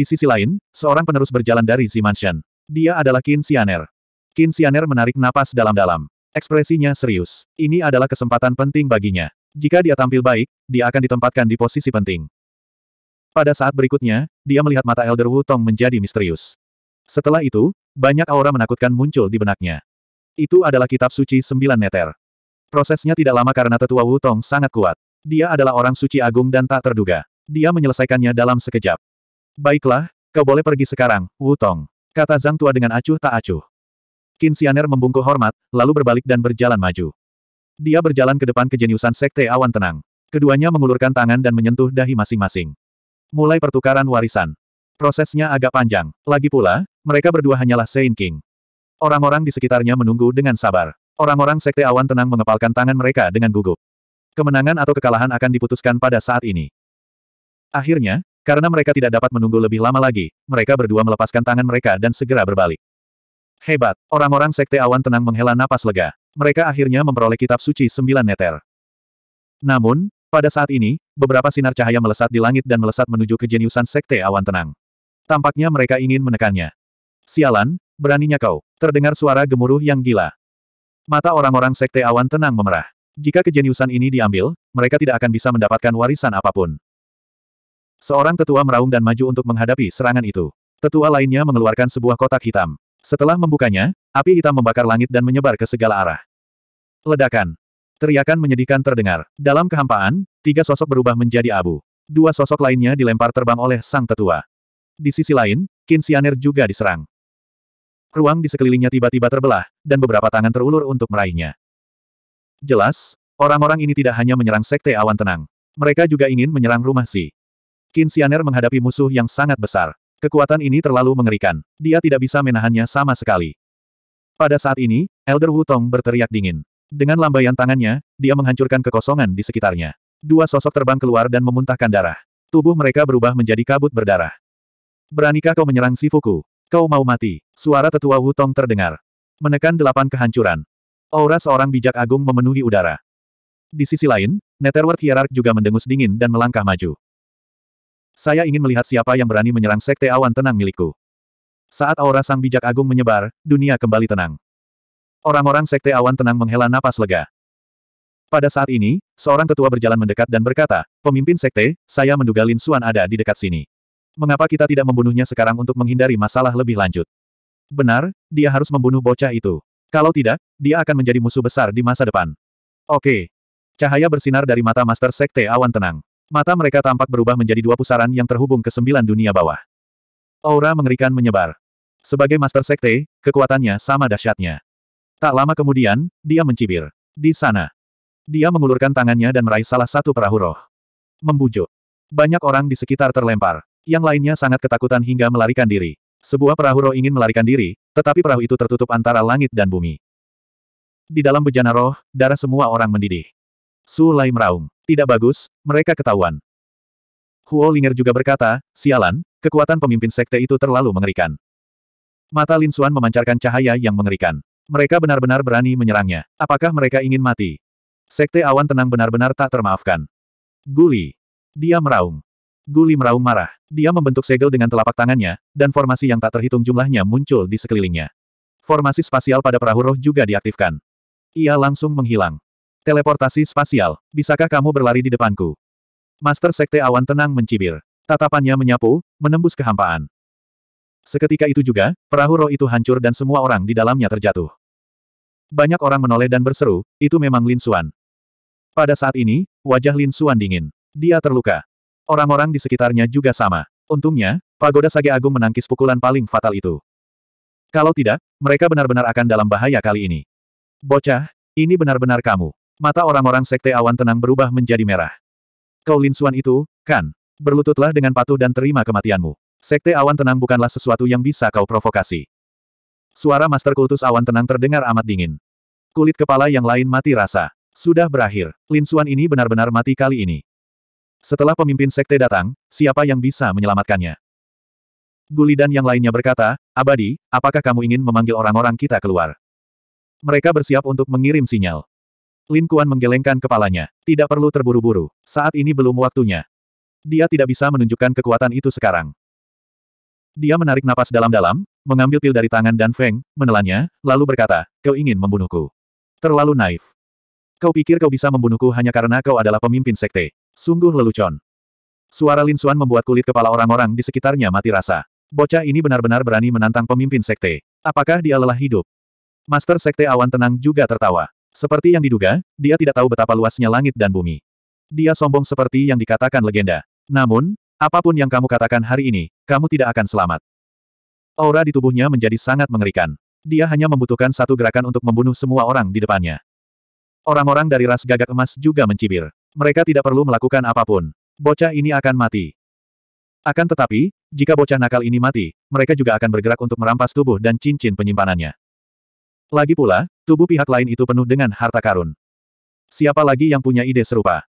Di sisi lain, seorang penerus berjalan dari Mansion. Dia adalah Qin Xianer. Qin Xianer menarik napas dalam-dalam. Ekspresinya serius. Ini adalah kesempatan penting baginya. Jika dia tampil baik, dia akan ditempatkan di posisi penting. Pada saat berikutnya, dia melihat mata Elder Wu Tong menjadi misterius. Setelah itu, banyak aura menakutkan muncul di benaknya. Itu adalah kitab suci sembilan neter. Prosesnya tidak lama karena tetua Wu Tong sangat kuat. Dia adalah orang suci agung dan tak terduga. Dia menyelesaikannya dalam sekejap. Baiklah, kau boleh pergi sekarang, Wu Kata Zhang Tua dengan acuh tak acuh. Qin Xianer membungkuk hormat, lalu berbalik dan berjalan maju. Dia berjalan ke depan kejeniusan Sekte Awan Tenang. Keduanya mengulurkan tangan dan menyentuh dahi masing-masing. Mulai pertukaran warisan. Prosesnya agak panjang. Lagi pula, mereka berdua hanyalah Sein King. Orang-orang di sekitarnya menunggu dengan sabar. Orang-orang Sekte Awan Tenang mengepalkan tangan mereka dengan gugup. Kemenangan atau kekalahan akan diputuskan pada saat ini. Akhirnya, karena mereka tidak dapat menunggu lebih lama lagi, mereka berdua melepaskan tangan mereka dan segera berbalik. Hebat, orang-orang sekte awan tenang menghela napas lega. Mereka akhirnya memperoleh kitab suci sembilan neter. Namun, pada saat ini, beberapa sinar cahaya melesat di langit dan melesat menuju kejeniusan sekte awan tenang. Tampaknya mereka ingin menekannya. Sialan, beraninya kau. Terdengar suara gemuruh yang gila. Mata orang-orang sekte awan tenang memerah. Jika kejeniusan ini diambil, mereka tidak akan bisa mendapatkan warisan apapun. Seorang tetua meraung dan maju untuk menghadapi serangan itu. Tetua lainnya mengeluarkan sebuah kotak hitam. Setelah membukanya, api hitam membakar langit dan menyebar ke segala arah. Ledakan. Teriakan menyedihkan terdengar. Dalam kehampaan, tiga sosok berubah menjadi abu. Dua sosok lainnya dilempar terbang oleh sang tetua. Di sisi lain, Kinsianer juga diserang. Ruang di sekelilingnya tiba-tiba terbelah, dan beberapa tangan terulur untuk meraihnya. Jelas, orang-orang ini tidak hanya menyerang Sekte Awan Tenang. Mereka juga ingin menyerang rumah si Kinsianer menghadapi musuh yang sangat besar. Kekuatan ini terlalu mengerikan. Dia tidak bisa menahannya sama sekali. Pada saat ini, Elder Wutong berteriak dingin. Dengan lambaian tangannya, dia menghancurkan kekosongan di sekitarnya. Dua sosok terbang keluar dan memuntahkan darah. Tubuh mereka berubah menjadi kabut berdarah. Beranikah kau menyerang Sifuku? Kau mau mati. Suara tetua Wutong terdengar. Menekan delapan kehancuran. Aura seorang bijak agung memenuhi udara. Di sisi lain, Netherworld Hierarch juga mendengus dingin dan melangkah maju. Saya ingin melihat siapa yang berani menyerang sekte awan tenang milikku. Saat aura sang bijak agung menyebar, dunia kembali tenang. Orang-orang sekte awan tenang menghela napas lega. Pada saat ini, seorang tetua berjalan mendekat dan berkata, Pemimpin sekte, saya menduga Lin Xuan ada di dekat sini. Mengapa kita tidak membunuhnya sekarang untuk menghindari masalah lebih lanjut? Benar, dia harus membunuh bocah itu. Kalau tidak, dia akan menjadi musuh besar di masa depan. Oke. Cahaya bersinar dari mata Master Sekte Awan Tenang. Mata mereka tampak berubah menjadi dua pusaran yang terhubung ke sembilan dunia bawah. Aura mengerikan menyebar. Sebagai Master Sekte, kekuatannya sama dahsyatnya. Tak lama kemudian, dia mencibir. Di sana. Dia mengulurkan tangannya dan meraih salah satu perahu roh. Membujuk. Banyak orang di sekitar terlempar. Yang lainnya sangat ketakutan hingga melarikan diri. Sebuah perahu roh ingin melarikan diri, tetapi perahu itu tertutup antara langit dan bumi. Di dalam bejana roh, darah semua orang mendidih. Su Lai meraung. Tidak bagus, mereka ketahuan. Huo Linger juga berkata, sialan, kekuatan pemimpin sekte itu terlalu mengerikan. Mata Lin Xuan memancarkan cahaya yang mengerikan. Mereka benar-benar berani menyerangnya. Apakah mereka ingin mati? Sekte awan tenang benar-benar tak termaafkan. Guli. Dia meraung. Guli meraung marah. Dia membentuk segel dengan telapak tangannya, dan formasi yang tak terhitung jumlahnya muncul di sekelilingnya. Formasi spasial pada perahu roh juga diaktifkan. Ia langsung menghilang. Teleportasi spasial. Bisakah kamu berlari di depanku? Master Sekte Awan tenang mencibir. Tatapannya menyapu, menembus kehampaan. Seketika itu juga, perahu roh itu hancur dan semua orang di dalamnya terjatuh. Banyak orang menoleh dan berseru, itu memang Lin Xuan. Pada saat ini, wajah Lin Xuan dingin. Dia terluka. Orang-orang di sekitarnya juga sama. Untungnya, Pagoda Sage Agung menangkis pukulan paling fatal itu. Kalau tidak, mereka benar-benar akan dalam bahaya kali ini. Bocah, ini benar-benar kamu. Mata orang-orang sekte awan tenang berubah menjadi merah. Kau Lin Xuan itu, kan? Berlututlah dengan patuh dan terima kematianmu. Sekte awan tenang bukanlah sesuatu yang bisa kau provokasi. Suara master kultus awan tenang terdengar amat dingin. Kulit kepala yang lain mati rasa. Sudah berakhir. Lin Xuan ini benar-benar mati kali ini. Setelah pemimpin sekte datang, siapa yang bisa menyelamatkannya? Guli dan yang lainnya berkata, Abadi, apakah kamu ingin memanggil orang-orang kita keluar? Mereka bersiap untuk mengirim sinyal. Lin Kuan menggelengkan kepalanya. Tidak perlu terburu-buru. Saat ini belum waktunya. Dia tidak bisa menunjukkan kekuatan itu sekarang. Dia menarik napas dalam-dalam, mengambil pil dari tangan Dan Feng, menelannya, lalu berkata, kau ingin membunuhku. Terlalu naif. Kau pikir kau bisa membunuhku hanya karena kau adalah pemimpin sekte. Sungguh lelucon. Suara Lin Xuan membuat kulit kepala orang-orang di sekitarnya mati rasa. Bocah ini benar-benar berani menantang pemimpin sekte. Apakah dia lelah hidup? Master Sekte Awan Tenang juga tertawa. Seperti yang diduga, dia tidak tahu betapa luasnya langit dan bumi. Dia sombong seperti yang dikatakan legenda. Namun, apapun yang kamu katakan hari ini, kamu tidak akan selamat. Aura di tubuhnya menjadi sangat mengerikan. Dia hanya membutuhkan satu gerakan untuk membunuh semua orang di depannya. Orang-orang dari ras gagak emas juga mencibir. Mereka tidak perlu melakukan apapun. Bocah ini akan mati. Akan tetapi, jika bocah nakal ini mati, mereka juga akan bergerak untuk merampas tubuh dan cincin penyimpanannya. Lagi pula, Tubuh pihak lain itu penuh dengan harta karun. Siapa lagi yang punya ide serupa?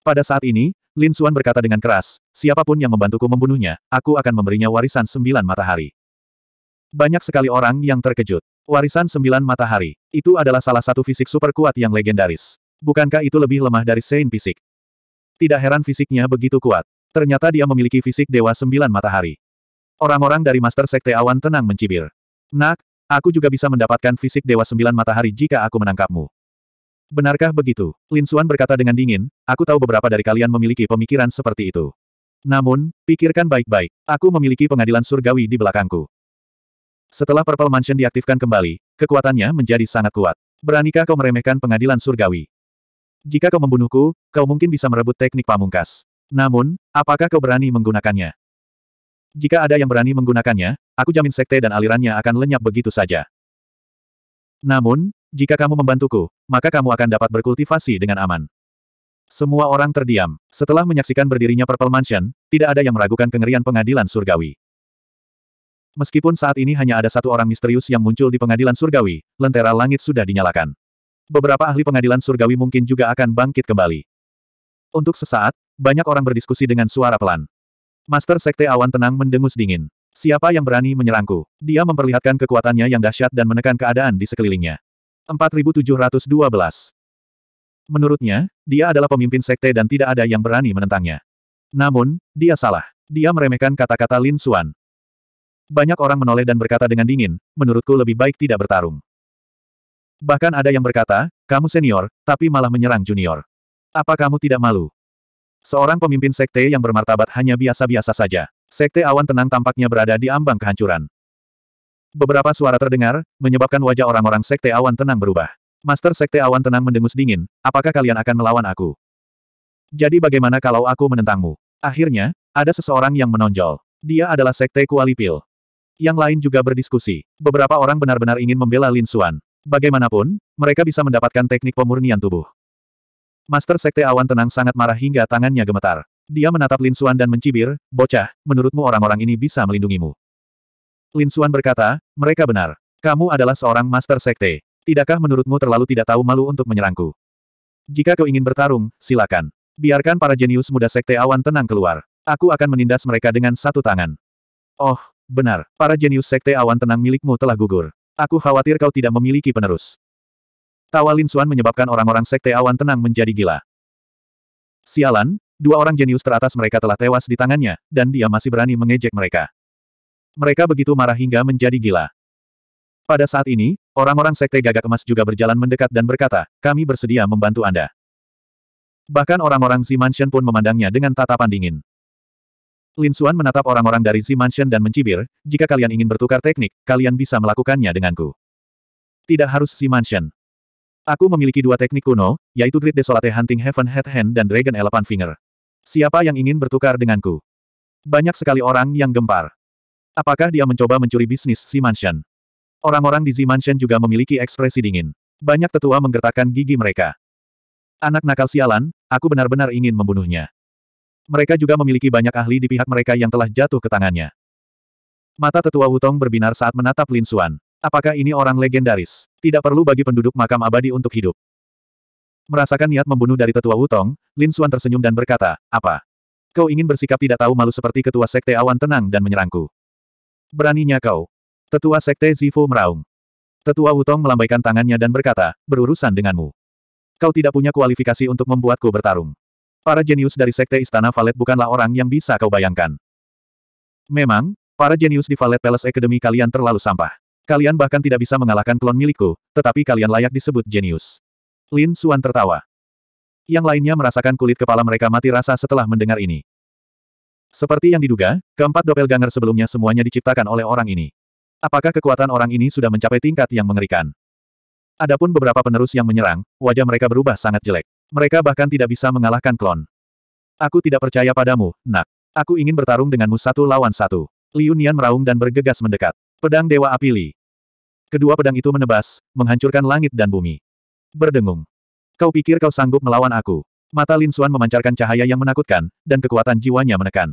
Pada saat ini, Lin Xuan berkata dengan keras, siapapun yang membantuku membunuhnya, aku akan memberinya warisan sembilan matahari. Banyak sekali orang yang terkejut. Warisan sembilan matahari, itu adalah salah satu fisik super kuat yang legendaris. Bukankah itu lebih lemah dari Sein fisik? Tidak heran fisiknya begitu kuat. Ternyata dia memiliki fisik Dewa Sembilan Matahari. Orang-orang dari Master Sekte Awan tenang mencibir. Nak, Aku juga bisa mendapatkan fisik Dewa Sembilan Matahari jika aku menangkapmu. Benarkah begitu? Lin Xuan berkata dengan dingin, aku tahu beberapa dari kalian memiliki pemikiran seperti itu. Namun, pikirkan baik-baik, aku memiliki pengadilan surgawi di belakangku. Setelah Purple Mansion diaktifkan kembali, kekuatannya menjadi sangat kuat. Beranikah kau meremehkan pengadilan surgawi? Jika kau membunuhku, kau mungkin bisa merebut teknik pamungkas. Namun, apakah kau berani menggunakannya? Jika ada yang berani menggunakannya, aku jamin sekte dan alirannya akan lenyap begitu saja. Namun, jika kamu membantuku, maka kamu akan dapat berkultivasi dengan aman. Semua orang terdiam. Setelah menyaksikan berdirinya Purple Mansion, tidak ada yang meragukan kengerian pengadilan surgawi. Meskipun saat ini hanya ada satu orang misterius yang muncul di pengadilan surgawi, lentera langit sudah dinyalakan. Beberapa ahli pengadilan surgawi mungkin juga akan bangkit kembali. Untuk sesaat, banyak orang berdiskusi dengan suara pelan. Master Sekte Awan Tenang mendengus dingin. Siapa yang berani menyerangku? Dia memperlihatkan kekuatannya yang dahsyat dan menekan keadaan di sekelilingnya. 4712 Menurutnya, dia adalah pemimpin sekte dan tidak ada yang berani menentangnya. Namun, dia salah. Dia meremehkan kata-kata Lin Xuan. Banyak orang menoleh dan berkata dengan dingin, menurutku lebih baik tidak bertarung. Bahkan ada yang berkata, kamu senior, tapi malah menyerang junior. Apa kamu tidak malu? Seorang pemimpin sekte yang bermartabat hanya biasa-biasa saja. Sekte awan tenang tampaknya berada di ambang kehancuran. Beberapa suara terdengar, menyebabkan wajah orang-orang sekte awan tenang berubah. Master sekte awan tenang mendengus dingin, apakah kalian akan melawan aku? Jadi bagaimana kalau aku menentangmu? Akhirnya, ada seseorang yang menonjol. Dia adalah sekte Kualipil. Yang lain juga berdiskusi. Beberapa orang benar-benar ingin membela Lin Xuan. Bagaimanapun, mereka bisa mendapatkan teknik pemurnian tubuh. Master Sekte Awan Tenang sangat marah hingga tangannya gemetar. Dia menatap Lin Suan dan mencibir, bocah, menurutmu orang-orang ini bisa melindungimu. Lin Suan berkata, mereka benar. Kamu adalah seorang Master Sekte. Tidakkah menurutmu terlalu tidak tahu malu untuk menyerangku? Jika kau ingin bertarung, silakan. Biarkan para jenius muda Sekte Awan Tenang keluar. Aku akan menindas mereka dengan satu tangan. Oh, benar, para jenius Sekte Awan Tenang milikmu telah gugur. Aku khawatir kau tidak memiliki penerus. Tawa Lin Xuan menyebabkan orang-orang sekte awan tenang menjadi gila. Sialan, dua orang jenius teratas mereka telah tewas di tangannya, dan dia masih berani mengejek mereka. Mereka begitu marah hingga menjadi gila. Pada saat ini, orang-orang sekte gagak emas juga berjalan mendekat dan berkata, kami bersedia membantu Anda. Bahkan orang-orang Xi Mansion pun memandangnya dengan tatapan dingin. Lin Xuan menatap orang-orang dari Xi Mansion dan mencibir, jika kalian ingin bertukar teknik, kalian bisa melakukannya denganku. Tidak harus Xi Mansion. Aku memiliki dua teknik kuno, yaitu Great Desolate Hunting Heaven Head Hand dan Dragon Elephant Finger. Siapa yang ingin bertukar denganku? Banyak sekali orang yang gempar. Apakah dia mencoba mencuri bisnis si Mansion? Orang-orang di Z Mansion juga memiliki ekspresi dingin. Banyak tetua menggertakkan gigi mereka. Anak nakal sialan, aku benar-benar ingin membunuhnya. Mereka juga memiliki banyak ahli di pihak mereka yang telah jatuh ke tangannya. Mata tetua Wutong berbinar saat menatap Lin Xuan. Apakah ini orang legendaris? Tidak perlu bagi penduduk makam abadi untuk hidup. Merasakan niat membunuh dari tetua Wutong, Lin Xuan tersenyum dan berkata, apa? Kau ingin bersikap tidak tahu malu seperti ketua sekte awan tenang dan menyerangku. Beraninya kau. Tetua sekte Zifu meraung. Tetua Wutong melambaikan tangannya dan berkata, berurusan denganmu. Kau tidak punya kualifikasi untuk membuatku bertarung. Para jenius dari sekte Istana Valet bukanlah orang yang bisa kau bayangkan. Memang, para jenius di Valet Palace Academy kalian terlalu sampah. Kalian bahkan tidak bisa mengalahkan klon milikku, tetapi kalian layak disebut jenius. Lin Suan tertawa. Yang lainnya merasakan kulit kepala mereka mati rasa setelah mendengar ini. Seperti yang diduga, keempat doppelganger sebelumnya semuanya diciptakan oleh orang ini. Apakah kekuatan orang ini sudah mencapai tingkat yang mengerikan? Adapun beberapa penerus yang menyerang, wajah mereka berubah sangat jelek. Mereka bahkan tidak bisa mengalahkan klon. Aku tidak percaya padamu, nak. Aku ingin bertarung denganmu satu lawan satu. Liu Nian meraung dan bergegas mendekat. Pedang Dewa Apili. Kedua pedang itu menebas, menghancurkan langit dan bumi. Berdengung. Kau pikir kau sanggup melawan aku? Mata Lin Xuan memancarkan cahaya yang menakutkan, dan kekuatan jiwanya menekan.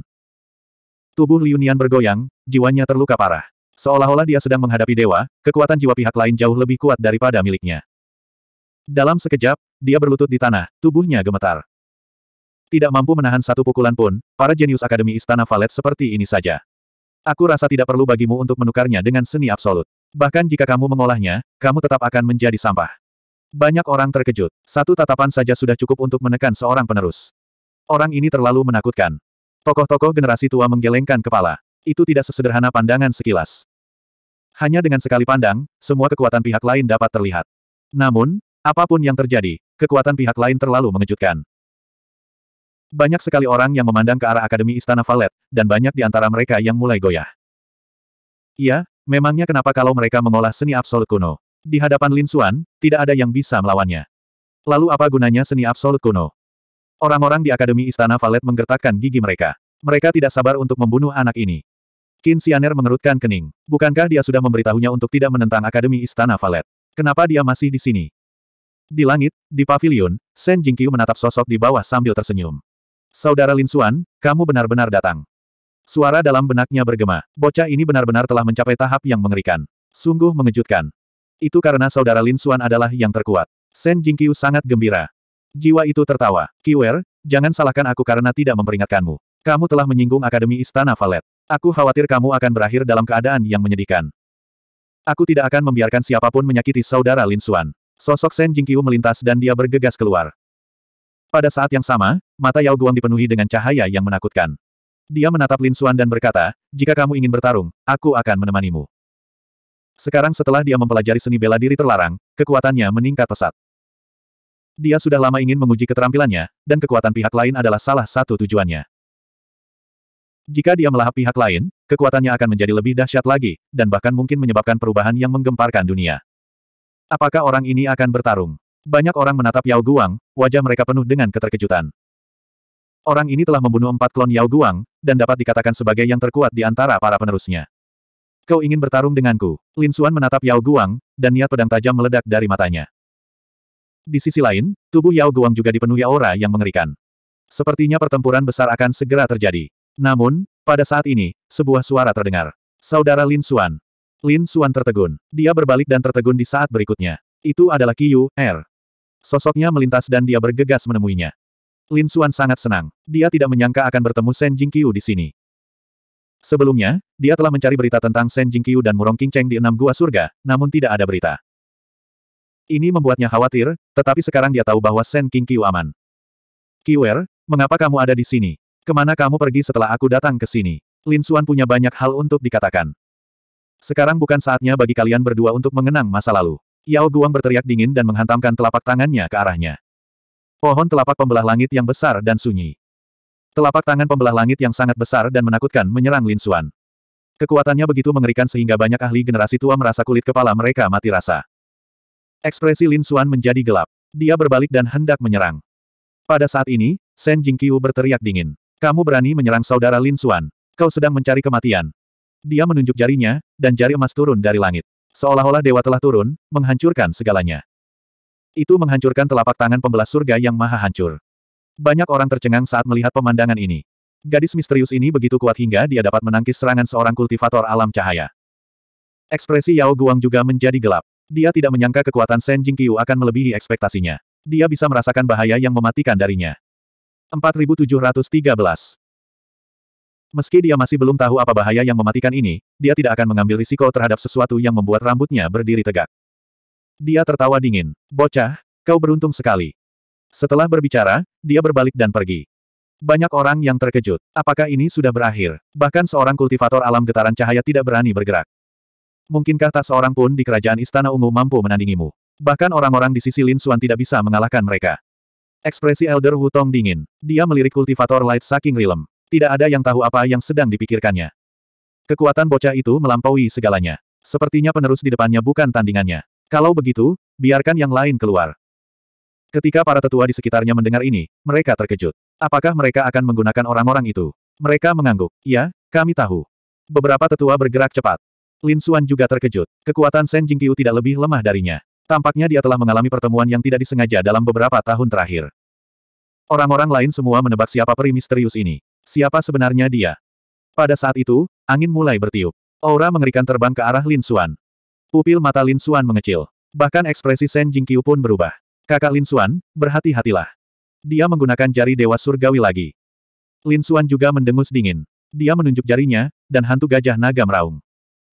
Tubuh Liunian bergoyang, jiwanya terluka parah. Seolah-olah dia sedang menghadapi dewa, kekuatan jiwa pihak lain jauh lebih kuat daripada miliknya. Dalam sekejap, dia berlutut di tanah, tubuhnya gemetar. Tidak mampu menahan satu pukulan pun, para jenius Akademi Istana Valet seperti ini saja. Aku rasa tidak perlu bagimu untuk menukarnya dengan seni absolut. Bahkan jika kamu mengolahnya, kamu tetap akan menjadi sampah. Banyak orang terkejut. Satu tatapan saja sudah cukup untuk menekan seorang penerus. Orang ini terlalu menakutkan. Tokoh-tokoh generasi tua menggelengkan kepala. Itu tidak sesederhana pandangan sekilas. Hanya dengan sekali pandang, semua kekuatan pihak lain dapat terlihat. Namun, apapun yang terjadi, kekuatan pihak lain terlalu mengejutkan. Banyak sekali orang yang memandang ke arah Akademi Istana Valet, dan banyak di antara mereka yang mulai goyah. Iya, memangnya kenapa kalau mereka mengolah seni absolut kuno? Di hadapan Lin Xuan, tidak ada yang bisa melawannya. Lalu apa gunanya seni absolut kuno? Orang-orang di Akademi Istana Valet menggertakkan gigi mereka. Mereka tidak sabar untuk membunuh anak ini. Qin Xianer mengerutkan kening. Bukankah dia sudah memberitahunya untuk tidak menentang Akademi Istana Valet? Kenapa dia masih di sini? Di langit, di pavilion, Shen Jingqiu menatap sosok di bawah sambil tersenyum. Saudara Lin Xuan, kamu benar-benar datang. Suara dalam benaknya bergema. Bocah ini benar-benar telah mencapai tahap yang mengerikan. Sungguh mengejutkan. Itu karena saudara Lin Xuan adalah yang terkuat. Shen Jingqiu sangat gembira. Jiwa itu tertawa. Kiwer, jangan salahkan aku karena tidak memperingatkanmu. Kamu telah menyinggung Akademi Istana Valet. Aku khawatir kamu akan berakhir dalam keadaan yang menyedihkan. Aku tidak akan membiarkan siapapun menyakiti saudara Lin Xuan. Sosok Shen Jingqiu melintas dan dia bergegas keluar. Pada saat yang sama, mata Yao Guang dipenuhi dengan cahaya yang menakutkan. Dia menatap Lin Xuan dan berkata, jika kamu ingin bertarung, aku akan menemanimu. Sekarang setelah dia mempelajari seni bela diri terlarang, kekuatannya meningkat pesat. Dia sudah lama ingin menguji keterampilannya, dan kekuatan pihak lain adalah salah satu tujuannya. Jika dia melahap pihak lain, kekuatannya akan menjadi lebih dahsyat lagi, dan bahkan mungkin menyebabkan perubahan yang menggemparkan dunia. Apakah orang ini akan bertarung? Banyak orang menatap Yao Guang, wajah mereka penuh dengan keterkejutan. Orang ini telah membunuh empat klon Yao Guang, dan dapat dikatakan sebagai yang terkuat di antara para penerusnya. Kau ingin bertarung denganku? Lin Xuan menatap Yao Guang, dan niat pedang tajam meledak dari matanya. Di sisi lain, tubuh Yao Guang juga dipenuhi aura yang mengerikan. Sepertinya pertempuran besar akan segera terjadi. Namun, pada saat ini, sebuah suara terdengar. Saudara Lin Xuan. Lin Xuan tertegun. Dia berbalik dan tertegun di saat berikutnya. Itu adalah Qiu, R. Er. Sosoknya melintas dan dia bergegas menemuinya. Lin Xuan sangat senang. Dia tidak menyangka akan bertemu Shen Jingqiu di sini. Sebelumnya, dia telah mencari berita tentang Shen Jingqiu dan Murong Qingcheng di enam gua surga, namun tidak ada berita. Ini membuatnya khawatir, tetapi sekarang dia tahu bahwa Shen Qingqiu aman. Kiwer, mengapa kamu ada di sini? Kemana kamu pergi setelah aku datang ke sini? Lin Xuan punya banyak hal untuk dikatakan. Sekarang bukan saatnya bagi kalian berdua untuk mengenang masa lalu. Yao Guang berteriak dingin dan menghantamkan telapak tangannya ke arahnya. Pohon telapak pembelah langit yang besar dan sunyi. Telapak tangan pembelah langit yang sangat besar dan menakutkan menyerang Lin Xuan. Kekuatannya begitu mengerikan sehingga banyak ahli generasi tua merasa kulit kepala mereka mati rasa. Ekspresi Lin Xuan menjadi gelap. Dia berbalik dan hendak menyerang. Pada saat ini, Shen Jingqiu berteriak dingin. Kamu berani menyerang saudara Lin Xuan. Kau sedang mencari kematian. Dia menunjuk jarinya, dan jari emas turun dari langit. Seolah-olah dewa telah turun, menghancurkan segalanya. Itu menghancurkan telapak tangan pembelah surga yang maha hancur. Banyak orang tercengang saat melihat pemandangan ini. Gadis misterius ini begitu kuat hingga dia dapat menangkis serangan seorang kultivator alam cahaya. Ekspresi Yao Guang juga menjadi gelap. Dia tidak menyangka kekuatan Shen Jing Qiu akan melebihi ekspektasinya. Dia bisa merasakan bahaya yang mematikan darinya. 4713 Meski dia masih belum tahu apa bahaya yang mematikan ini, dia tidak akan mengambil risiko terhadap sesuatu yang membuat rambutnya berdiri tegak. Dia tertawa dingin. Bocah, kau beruntung sekali. Setelah berbicara, dia berbalik dan pergi. Banyak orang yang terkejut. Apakah ini sudah berakhir? Bahkan seorang kultivator alam getaran cahaya tidak berani bergerak. Mungkinkah tak seorang pun di kerajaan Istana Ungu mampu menandingimu? Bahkan orang-orang di sisi Lin Xuan tidak bisa mengalahkan mereka. Ekspresi Elder Wutong dingin. Dia melirik kultivator Light saking rilem. Tidak ada yang tahu apa yang sedang dipikirkannya. Kekuatan bocah itu melampaui segalanya. Sepertinya penerus di depannya bukan tandingannya. Kalau begitu, biarkan yang lain keluar. Ketika para tetua di sekitarnya mendengar ini, mereka terkejut. Apakah mereka akan menggunakan orang-orang itu? Mereka mengangguk. Ya, kami tahu. Beberapa tetua bergerak cepat. Lin Xuan juga terkejut. Kekuatan Shen Jingqiu tidak lebih lemah darinya. Tampaknya dia telah mengalami pertemuan yang tidak disengaja dalam beberapa tahun terakhir. Orang-orang lain semua menebak siapa peri misterius ini. Siapa sebenarnya dia? Pada saat itu, angin mulai bertiup. Aura mengerikan terbang ke arah Lin Xuan. Pupil mata Lin Xuan mengecil. Bahkan ekspresi Shen Jingqiu pun berubah. Kakak Lin Xuan, berhati-hatilah. Dia menggunakan jari Dewa Surgawi lagi. Lin Xuan juga mendengus dingin. Dia menunjuk jarinya, dan hantu gajah naga meraung.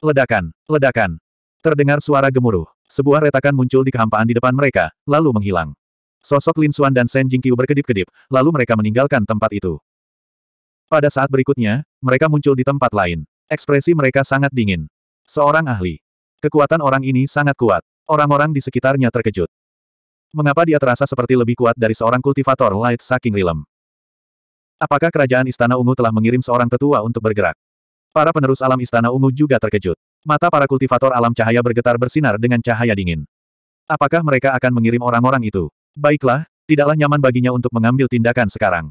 Ledakan, ledakan. Terdengar suara gemuruh. Sebuah retakan muncul di kehampaan di depan mereka, lalu menghilang. Sosok Lin Xuan dan Shen Jingqiu berkedip-kedip, lalu mereka meninggalkan tempat itu. Pada saat berikutnya, mereka muncul di tempat lain. Ekspresi mereka sangat dingin. Seorang ahli. Kekuatan orang ini sangat kuat. Orang-orang di sekitarnya terkejut. Mengapa dia terasa seperti lebih kuat dari seorang kultivator light saking rilem? Apakah kerajaan Istana Ungu telah mengirim seorang tetua untuk bergerak? Para penerus alam Istana Ungu juga terkejut. Mata para kultivator alam cahaya bergetar bersinar dengan cahaya dingin. Apakah mereka akan mengirim orang-orang itu? Baiklah, tidaklah nyaman baginya untuk mengambil tindakan sekarang.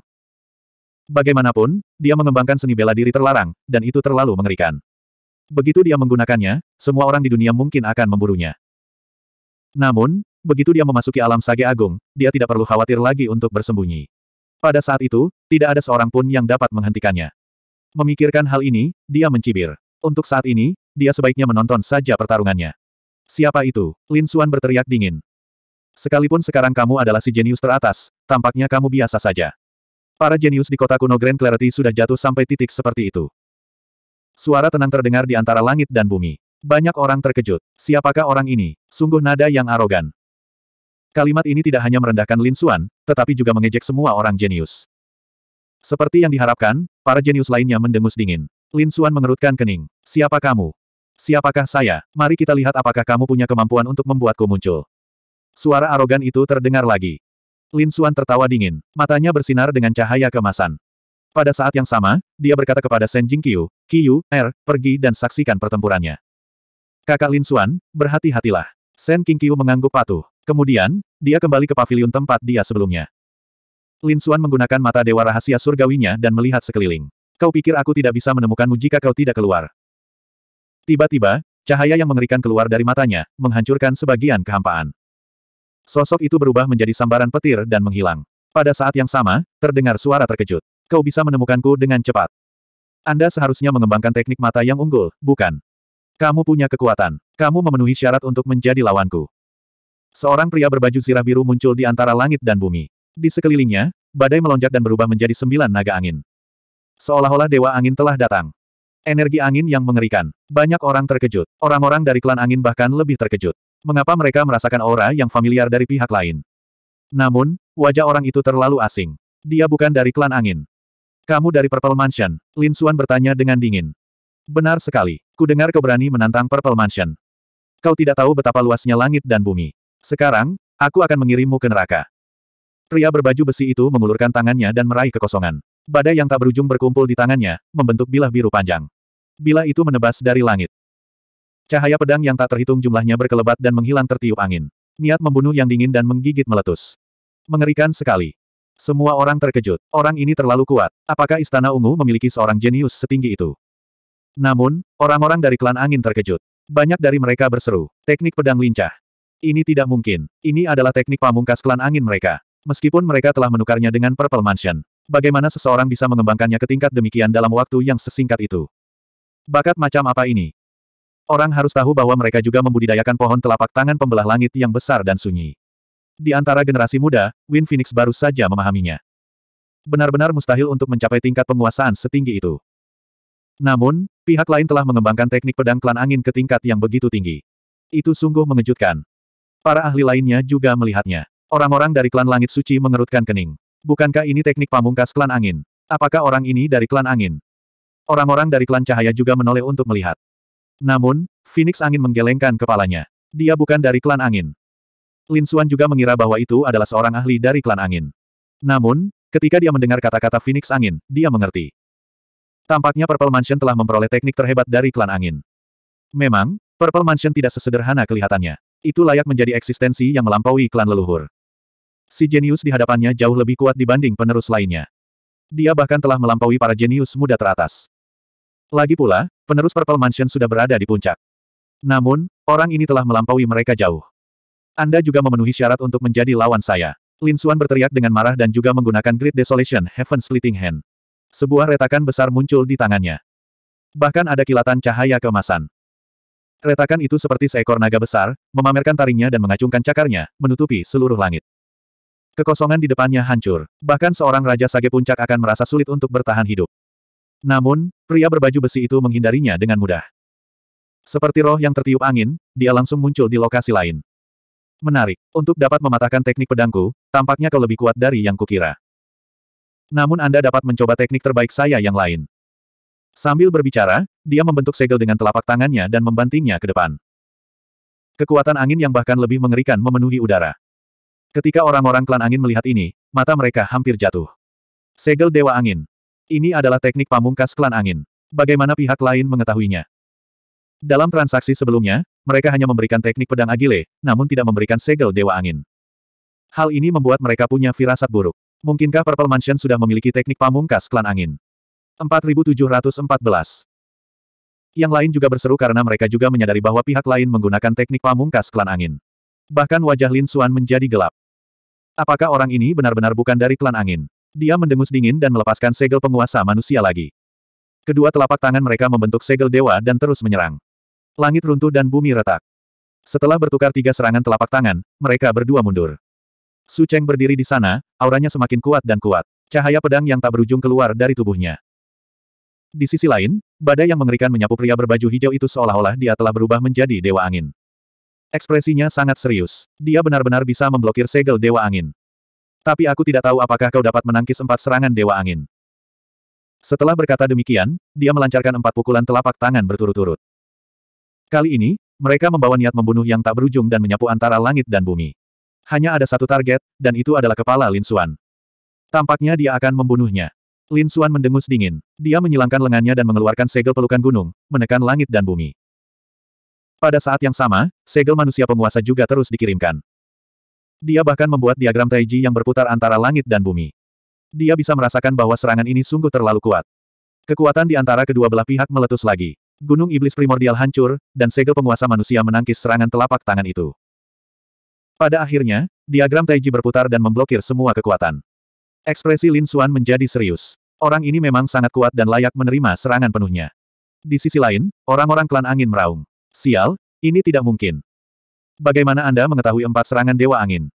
Bagaimanapun, dia mengembangkan seni bela diri terlarang, dan itu terlalu mengerikan. Begitu dia menggunakannya, semua orang di dunia mungkin akan memburunya. Namun, begitu dia memasuki alam sage agung, dia tidak perlu khawatir lagi untuk bersembunyi. Pada saat itu, tidak ada seorang pun yang dapat menghentikannya. Memikirkan hal ini, dia mencibir. Untuk saat ini, dia sebaiknya menonton saja pertarungannya. Siapa itu? Lin Xuan berteriak dingin. Sekalipun sekarang kamu adalah si jenius teratas, tampaknya kamu biasa saja. Para jenius di kota kuno Grand Clarity sudah jatuh sampai titik seperti itu. Suara tenang terdengar di antara langit dan bumi. Banyak orang terkejut. Siapakah orang ini? Sungguh nada yang arogan. Kalimat ini tidak hanya merendahkan Lin Suan, tetapi juga mengejek semua orang jenius. Seperti yang diharapkan, para jenius lainnya mendengus dingin. Lin Suan mengerutkan kening. Siapa kamu? Siapakah saya? Mari kita lihat apakah kamu punya kemampuan untuk membuatku muncul. Suara arogan itu terdengar lagi. Lin Suan tertawa dingin, matanya bersinar dengan cahaya kemasan. Pada saat yang sama, dia berkata kepada Shen Jingqiu, Qiu, Er, pergi dan saksikan pertempurannya. Kakak Lin Suan, berhati-hatilah. Shen Qiu mengangguk patuh. Kemudian, dia kembali ke pavilion tempat dia sebelumnya. Lin Suan menggunakan mata dewa rahasia surgawinya dan melihat sekeliling. Kau pikir aku tidak bisa menemukanmu jika kau tidak keluar. Tiba-tiba, cahaya yang mengerikan keluar dari matanya, menghancurkan sebagian kehampaan. Sosok itu berubah menjadi sambaran petir dan menghilang. Pada saat yang sama, terdengar suara terkejut. Kau bisa menemukanku dengan cepat. Anda seharusnya mengembangkan teknik mata yang unggul, bukan? Kamu punya kekuatan. Kamu memenuhi syarat untuk menjadi lawanku. Seorang pria berbaju zirah biru muncul di antara langit dan bumi. Di sekelilingnya, badai melonjak dan berubah menjadi sembilan naga angin. Seolah-olah dewa angin telah datang. Energi angin yang mengerikan. Banyak orang terkejut. Orang-orang dari klan angin bahkan lebih terkejut. Mengapa mereka merasakan aura yang familiar dari pihak lain? Namun, wajah orang itu terlalu asing. Dia bukan dari klan angin. Kamu dari Purple Mansion, Lin Suan bertanya dengan dingin. Benar sekali, ku dengar kau berani menantang Purple Mansion. Kau tidak tahu betapa luasnya langit dan bumi. Sekarang, aku akan mengirimmu ke neraka. Pria berbaju besi itu mengulurkan tangannya dan meraih kekosongan. Badai yang tak berujung berkumpul di tangannya, membentuk bilah biru panjang. Bilah itu menebas dari langit. Cahaya pedang yang tak terhitung jumlahnya berkelebat dan menghilang tertiup angin. Niat membunuh yang dingin dan menggigit meletus. Mengerikan sekali. Semua orang terkejut. Orang ini terlalu kuat. Apakah Istana Ungu memiliki seorang jenius setinggi itu? Namun, orang-orang dari klan angin terkejut. Banyak dari mereka berseru, teknik pedang lincah. Ini tidak mungkin. Ini adalah teknik pamungkas klan angin mereka. Meskipun mereka telah menukarnya dengan Purple Mansion. Bagaimana seseorang bisa mengembangkannya ke tingkat demikian dalam waktu yang sesingkat itu? Bakat macam apa ini? Orang harus tahu bahwa mereka juga membudidayakan pohon telapak tangan pembelah langit yang besar dan sunyi. Di antara generasi muda, Win Phoenix baru saja memahaminya. Benar-benar mustahil untuk mencapai tingkat penguasaan setinggi itu. Namun, pihak lain telah mengembangkan teknik pedang klan angin ke tingkat yang begitu tinggi. Itu sungguh mengejutkan. Para ahli lainnya juga melihatnya. Orang-orang dari klan langit suci mengerutkan kening. Bukankah ini teknik pamungkas klan angin? Apakah orang ini dari klan angin? Orang-orang dari klan cahaya juga menoleh untuk melihat. Namun, Phoenix Angin menggelengkan kepalanya. Dia bukan dari klan angin. Lin Suan juga mengira bahwa itu adalah seorang ahli dari klan angin. Namun, ketika dia mendengar kata-kata Phoenix Angin, dia mengerti. Tampaknya Purple Mansion telah memperoleh teknik terhebat dari klan angin. Memang, Purple Mansion tidak sesederhana kelihatannya. Itu layak menjadi eksistensi yang melampaui klan leluhur. Si jenius di hadapannya jauh lebih kuat dibanding penerus lainnya. Dia bahkan telah melampaui para jenius muda teratas. Lagi pula, penerus Purple Mansion sudah berada di puncak. Namun, orang ini telah melampaui mereka jauh. Anda juga memenuhi syarat untuk menjadi lawan saya. Lin Xuan berteriak dengan marah dan juga menggunakan Great Desolation Heaven Splitting Hand. Sebuah retakan besar muncul di tangannya. Bahkan ada kilatan cahaya kemasan. Retakan itu seperti seekor naga besar, memamerkan taringnya dan mengacungkan cakarnya, menutupi seluruh langit. Kekosongan di depannya hancur. Bahkan seorang Raja Sage Puncak akan merasa sulit untuk bertahan hidup. Namun, pria berbaju besi itu menghindarinya dengan mudah. Seperti roh yang tertiup angin, dia langsung muncul di lokasi lain. Menarik, untuk dapat mematahkan teknik pedangku, tampaknya kau lebih kuat dari yang kukira. Namun Anda dapat mencoba teknik terbaik saya yang lain. Sambil berbicara, dia membentuk segel dengan telapak tangannya dan membantingnya ke depan. Kekuatan angin yang bahkan lebih mengerikan memenuhi udara. Ketika orang-orang klan angin melihat ini, mata mereka hampir jatuh. Segel Dewa Angin. Ini adalah teknik pamungkas klan angin. Bagaimana pihak lain mengetahuinya? Dalam transaksi sebelumnya, mereka hanya memberikan teknik pedang Agile, namun tidak memberikan segel Dewa Angin. Hal ini membuat mereka punya firasat buruk. Mungkinkah Purple Mansion sudah memiliki teknik pamungkas klan angin? 4714 Yang lain juga berseru karena mereka juga menyadari bahwa pihak lain menggunakan teknik pamungkas klan angin. Bahkan wajah Lin Suan menjadi gelap. Apakah orang ini benar-benar bukan dari klan angin? Dia mendengus dingin dan melepaskan segel penguasa manusia lagi. Kedua telapak tangan mereka membentuk segel dewa dan terus menyerang. Langit runtuh dan bumi retak. Setelah bertukar tiga serangan telapak tangan, mereka berdua mundur. Su Cheng berdiri di sana, auranya semakin kuat dan kuat. Cahaya pedang yang tak berujung keluar dari tubuhnya. Di sisi lain, badai yang mengerikan menyapu pria berbaju hijau itu seolah-olah dia telah berubah menjadi Dewa Angin. Ekspresinya sangat serius. Dia benar-benar bisa memblokir segel Dewa Angin. Tapi aku tidak tahu apakah kau dapat menangkis empat serangan Dewa Angin. Setelah berkata demikian, dia melancarkan empat pukulan telapak tangan berturut-turut. Kali ini, mereka membawa niat membunuh yang tak berujung dan menyapu antara langit dan bumi. Hanya ada satu target, dan itu adalah kepala Lin Xuan. Tampaknya dia akan membunuhnya. Lin Xuan mendengus dingin. Dia menyilangkan lengannya dan mengeluarkan segel pelukan gunung, menekan langit dan bumi. Pada saat yang sama, segel manusia penguasa juga terus dikirimkan. Dia bahkan membuat diagram Taiji yang berputar antara langit dan bumi. Dia bisa merasakan bahwa serangan ini sungguh terlalu kuat. Kekuatan di antara kedua belah pihak meletus lagi. Gunung iblis primordial hancur, dan segel penguasa manusia menangkis serangan telapak tangan itu. Pada akhirnya, diagram Taiji berputar dan memblokir semua kekuatan. Ekspresi Lin Xuan menjadi serius. Orang ini memang sangat kuat dan layak menerima serangan penuhnya. Di sisi lain, orang-orang klan angin meraung. Sial, ini tidak mungkin. Bagaimana Anda mengetahui empat serangan Dewa Angin?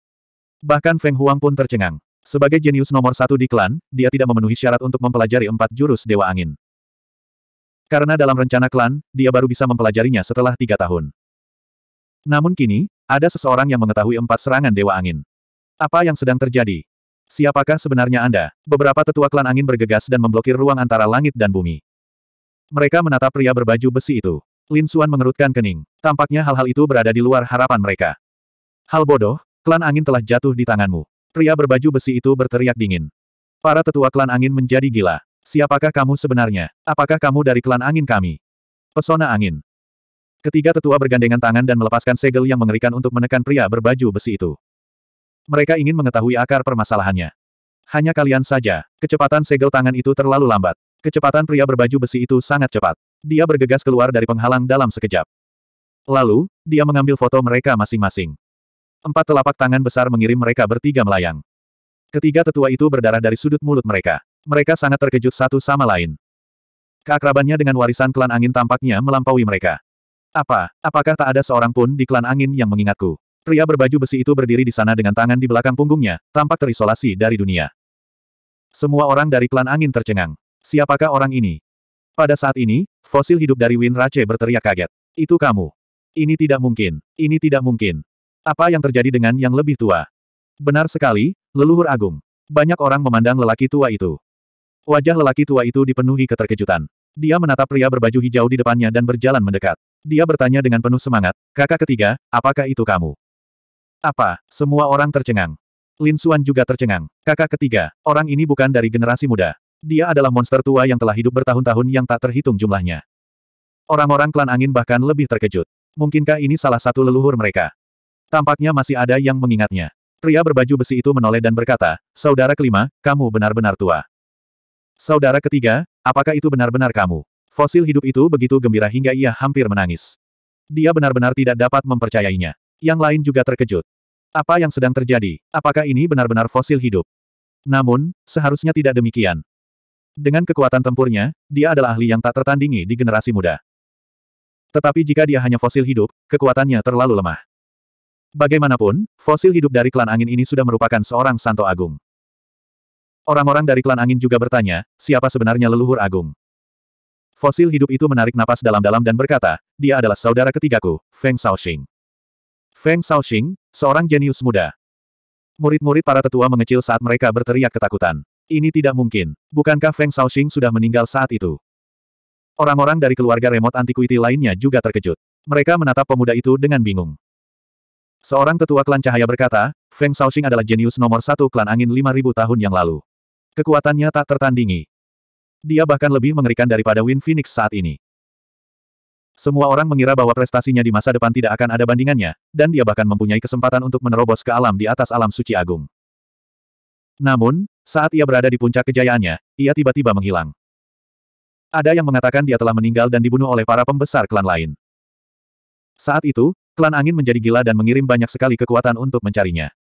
Bahkan Feng Huang pun tercengang. Sebagai jenius nomor satu di klan, dia tidak memenuhi syarat untuk mempelajari empat jurus Dewa Angin. Karena dalam rencana klan, dia baru bisa mempelajarinya setelah tiga tahun. Namun kini, ada seseorang yang mengetahui empat serangan Dewa Angin. Apa yang sedang terjadi? Siapakah sebenarnya Anda? Beberapa tetua klan angin bergegas dan memblokir ruang antara langit dan bumi. Mereka menatap pria berbaju besi itu. Lin Suan mengerutkan kening. Tampaknya hal-hal itu berada di luar harapan mereka. Hal bodoh, klan angin telah jatuh di tanganmu. Pria berbaju besi itu berteriak dingin. Para tetua klan angin menjadi gila. Siapakah kamu sebenarnya? Apakah kamu dari klan angin kami? Pesona angin. Ketiga tetua bergandengan tangan dan melepaskan segel yang mengerikan untuk menekan pria berbaju besi itu. Mereka ingin mengetahui akar permasalahannya. Hanya kalian saja, kecepatan segel tangan itu terlalu lambat. Kecepatan pria berbaju besi itu sangat cepat. Dia bergegas keluar dari penghalang dalam sekejap. Lalu, dia mengambil foto mereka masing-masing. Empat telapak tangan besar mengirim mereka bertiga melayang. Ketiga tetua itu berdarah dari sudut mulut mereka. Mereka sangat terkejut satu sama lain. Keakrabannya dengan warisan klan angin tampaknya melampaui mereka. Apa, apakah tak ada seorang pun di klan angin yang mengingatku? Pria berbaju besi itu berdiri di sana dengan tangan di belakang punggungnya, tampak terisolasi dari dunia. Semua orang dari klan angin tercengang. Siapakah orang ini? Pada saat ini, fosil hidup dari Win Rache berteriak kaget. Itu kamu. Ini tidak mungkin. Ini tidak mungkin. Apa yang terjadi dengan yang lebih tua? Benar sekali, leluhur agung. Banyak orang memandang lelaki tua itu. Wajah lelaki tua itu dipenuhi keterkejutan. Dia menatap pria berbaju hijau di depannya dan berjalan mendekat. Dia bertanya dengan penuh semangat, kakak ketiga, apakah itu kamu? Apa? Semua orang tercengang. Lin Suan juga tercengang. Kakak ketiga, orang ini bukan dari generasi muda. Dia adalah monster tua yang telah hidup bertahun-tahun yang tak terhitung jumlahnya. Orang-orang klan angin bahkan lebih terkejut. Mungkinkah ini salah satu leluhur mereka? Tampaknya masih ada yang mengingatnya. Pria berbaju besi itu menoleh dan berkata, Saudara kelima, kamu benar-benar tua. Saudara ketiga, apakah itu benar-benar kamu? Fosil hidup itu begitu gembira hingga ia hampir menangis. Dia benar-benar tidak dapat mempercayainya. Yang lain juga terkejut. Apa yang sedang terjadi? Apakah ini benar-benar fosil hidup? Namun, seharusnya tidak demikian. Dengan kekuatan tempurnya, dia adalah ahli yang tak tertandingi di generasi muda. Tetapi jika dia hanya fosil hidup, kekuatannya terlalu lemah. Bagaimanapun, fosil hidup dari klan angin ini sudah merupakan seorang santo agung. Orang-orang dari klan angin juga bertanya, siapa sebenarnya leluhur agung? Fosil hidup itu menarik napas dalam-dalam dan berkata, dia adalah saudara ketigaku, Feng Shaoxing. Feng Shaoxing, seorang jenius muda. Murid-murid para tetua mengecil saat mereka berteriak ketakutan. Ini tidak mungkin. Bukankah Feng Shaoxing sudah meninggal saat itu? Orang-orang dari keluarga remote antiquity lainnya juga terkejut. Mereka menatap pemuda itu dengan bingung. Seorang tetua klan cahaya berkata, Feng Shaoxing adalah jenius nomor satu klan angin 5000 tahun yang lalu. Kekuatannya tak tertandingi. Dia bahkan lebih mengerikan daripada Win Phoenix saat ini. Semua orang mengira bahwa prestasinya di masa depan tidak akan ada bandingannya, dan dia bahkan mempunyai kesempatan untuk menerobos ke alam di atas alam suci agung. Namun, saat ia berada di puncak kejayaannya, ia tiba-tiba menghilang. Ada yang mengatakan dia telah meninggal dan dibunuh oleh para pembesar klan lain. Saat itu, klan angin menjadi gila dan mengirim banyak sekali kekuatan untuk mencarinya.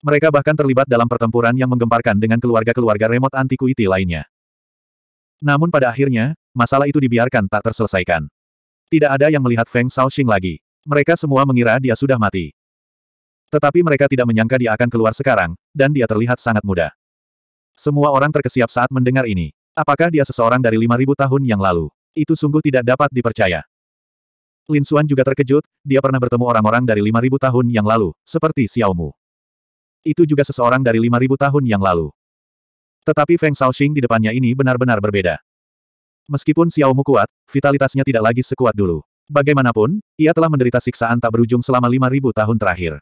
Mereka bahkan terlibat dalam pertempuran yang menggemparkan dengan keluarga-keluarga remote antikuiti lainnya. Namun pada akhirnya, masalah itu dibiarkan tak terselesaikan. Tidak ada yang melihat Feng Shaoxing lagi. Mereka semua mengira dia sudah mati. Tetapi mereka tidak menyangka dia akan keluar sekarang, dan dia terlihat sangat muda. Semua orang terkesiap saat mendengar ini. Apakah dia seseorang dari 5.000 tahun yang lalu? Itu sungguh tidak dapat dipercaya. Lin Xuan juga terkejut, dia pernah bertemu orang-orang dari 5.000 tahun yang lalu, seperti Xiao Mu. Itu juga seseorang dari 5.000 tahun yang lalu. Tetapi Feng Shaoxing di depannya ini benar-benar berbeda. Meskipun Xiao Mu kuat, vitalitasnya tidak lagi sekuat dulu. Bagaimanapun, ia telah menderita siksaan tak berujung selama 5.000 tahun terakhir.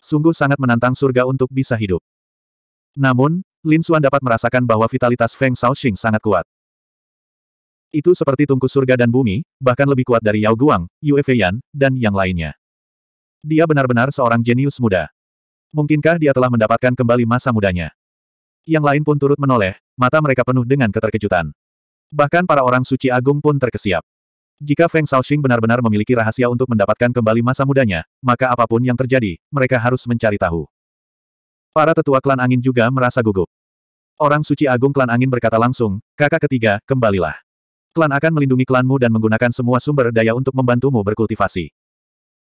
Sungguh sangat menantang surga untuk bisa hidup. Namun, Lin Xuan dapat merasakan bahwa vitalitas Feng Shaoxing sangat kuat. Itu seperti tungku surga dan bumi, bahkan lebih kuat dari Yao Guang, Yue Feiyan, dan yang lainnya. Dia benar-benar seorang jenius muda. Mungkinkah dia telah mendapatkan kembali masa mudanya? Yang lain pun turut menoleh, mata mereka penuh dengan keterkejutan. Bahkan para orang suci agung pun terkesiap. Jika Feng Shaoxing benar-benar memiliki rahasia untuk mendapatkan kembali masa mudanya, maka apapun yang terjadi, mereka harus mencari tahu. Para tetua klan angin juga merasa gugup. Orang suci agung klan angin berkata langsung, kakak ketiga, kembalilah. Klan akan melindungi klanmu dan menggunakan semua sumber daya untuk membantumu berkultivasi.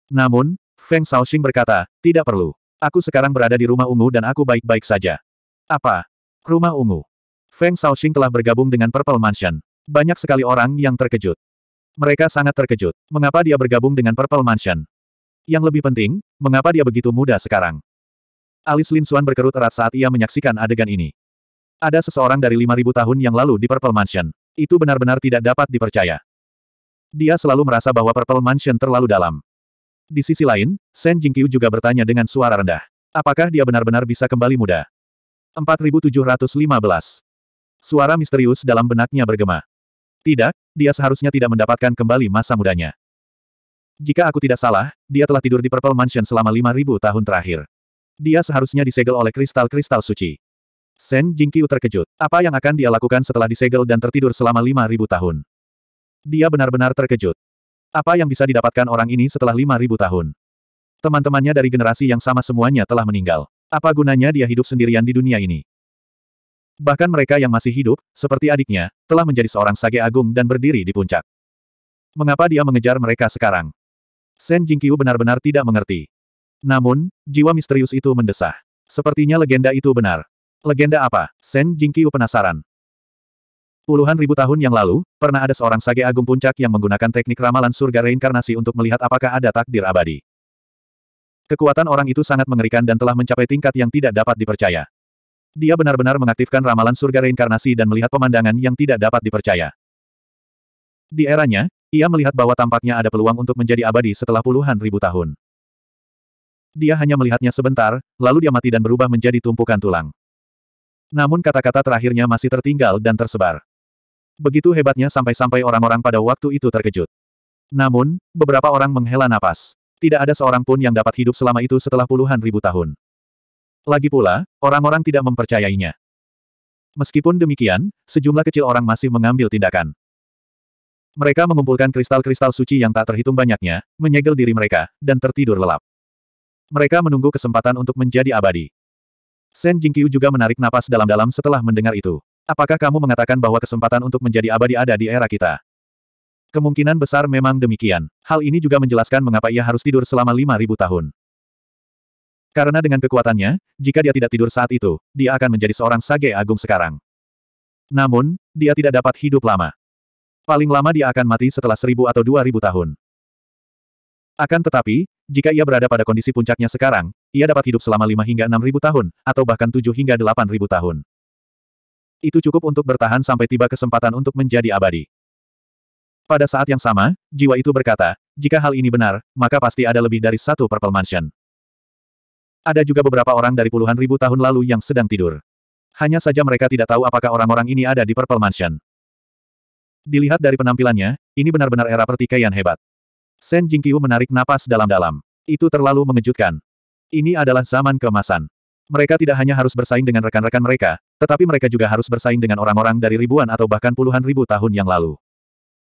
Namun, Feng Shaoxing berkata, tidak perlu. Aku sekarang berada di rumah ungu dan aku baik-baik saja. Apa? Rumah ungu. Feng Shaoxing telah bergabung dengan Purple Mansion. Banyak sekali orang yang terkejut. Mereka sangat terkejut. Mengapa dia bergabung dengan Purple Mansion? Yang lebih penting, mengapa dia begitu muda sekarang? Alis Lin Suan berkerut erat saat ia menyaksikan adegan ini. Ada seseorang dari 5000 tahun yang lalu di Purple Mansion. Itu benar-benar tidak dapat dipercaya. Dia selalu merasa bahwa Purple Mansion terlalu dalam. Di sisi lain, Shen Jingqiu juga bertanya dengan suara rendah. Apakah dia benar-benar bisa kembali muda? 4715. Suara misterius dalam benaknya bergema. Tidak, dia seharusnya tidak mendapatkan kembali masa mudanya. Jika aku tidak salah, dia telah tidur di Purple Mansion selama 5000 tahun terakhir. Dia seharusnya disegel oleh kristal-kristal suci. Sen Jingqiu terkejut. Apa yang akan dia lakukan setelah disegel dan tertidur selama 5.000 tahun? Dia benar-benar terkejut. Apa yang bisa didapatkan orang ini setelah 5.000 tahun? Teman-temannya dari generasi yang sama semuanya telah meninggal. Apa gunanya dia hidup sendirian di dunia ini? Bahkan mereka yang masih hidup, seperti adiknya, telah menjadi seorang sage agung dan berdiri di puncak. Mengapa dia mengejar mereka sekarang? Sen Jingqiu benar-benar tidak mengerti. Namun, jiwa misterius itu mendesah. Sepertinya legenda itu benar. Legenda apa? Sen Jingqiu penasaran. Puluhan ribu tahun yang lalu, pernah ada seorang sage agung puncak yang menggunakan teknik ramalan surga reinkarnasi untuk melihat apakah ada takdir abadi. Kekuatan orang itu sangat mengerikan dan telah mencapai tingkat yang tidak dapat dipercaya. Dia benar-benar mengaktifkan ramalan surga reinkarnasi dan melihat pemandangan yang tidak dapat dipercaya. Di eranya, ia melihat bahwa tampaknya ada peluang untuk menjadi abadi setelah puluhan ribu tahun. Dia hanya melihatnya sebentar, lalu dia mati dan berubah menjadi tumpukan tulang. Namun kata-kata terakhirnya masih tertinggal dan tersebar. Begitu hebatnya sampai-sampai orang-orang pada waktu itu terkejut. Namun, beberapa orang menghela napas. Tidak ada seorang pun yang dapat hidup selama itu setelah puluhan ribu tahun. Lagi pula, orang-orang tidak mempercayainya. Meskipun demikian, sejumlah kecil orang masih mengambil tindakan. Mereka mengumpulkan kristal-kristal suci yang tak terhitung banyaknya, menyegel diri mereka, dan tertidur lelap. Mereka menunggu kesempatan untuk menjadi abadi. Shen Jingqiu juga menarik napas dalam-dalam setelah mendengar itu. Apakah kamu mengatakan bahwa kesempatan untuk menjadi abadi ada di era kita? Kemungkinan besar memang demikian. Hal ini juga menjelaskan mengapa ia harus tidur selama 5.000 tahun. Karena dengan kekuatannya, jika dia tidak tidur saat itu, dia akan menjadi seorang sage agung sekarang. Namun, dia tidak dapat hidup lama. Paling lama dia akan mati setelah seribu atau dua ribu tahun. Akan tetapi, jika ia berada pada kondisi puncaknya sekarang, ia dapat hidup selama 5 hingga ribu tahun, atau bahkan 7 hingga ribu tahun. Itu cukup untuk bertahan sampai tiba kesempatan untuk menjadi abadi. Pada saat yang sama, jiwa itu berkata, jika hal ini benar, maka pasti ada lebih dari satu Purple Mansion. Ada juga beberapa orang dari puluhan ribu tahun lalu yang sedang tidur. Hanya saja mereka tidak tahu apakah orang-orang ini ada di Purple Mansion. Dilihat dari penampilannya, ini benar-benar era pertikaian hebat. Sen Jingqiu menarik napas dalam-dalam. Itu terlalu mengejutkan. Ini adalah zaman kemasan. Mereka tidak hanya harus bersaing dengan rekan-rekan mereka, tetapi mereka juga harus bersaing dengan orang-orang dari ribuan atau bahkan puluhan ribu tahun yang lalu.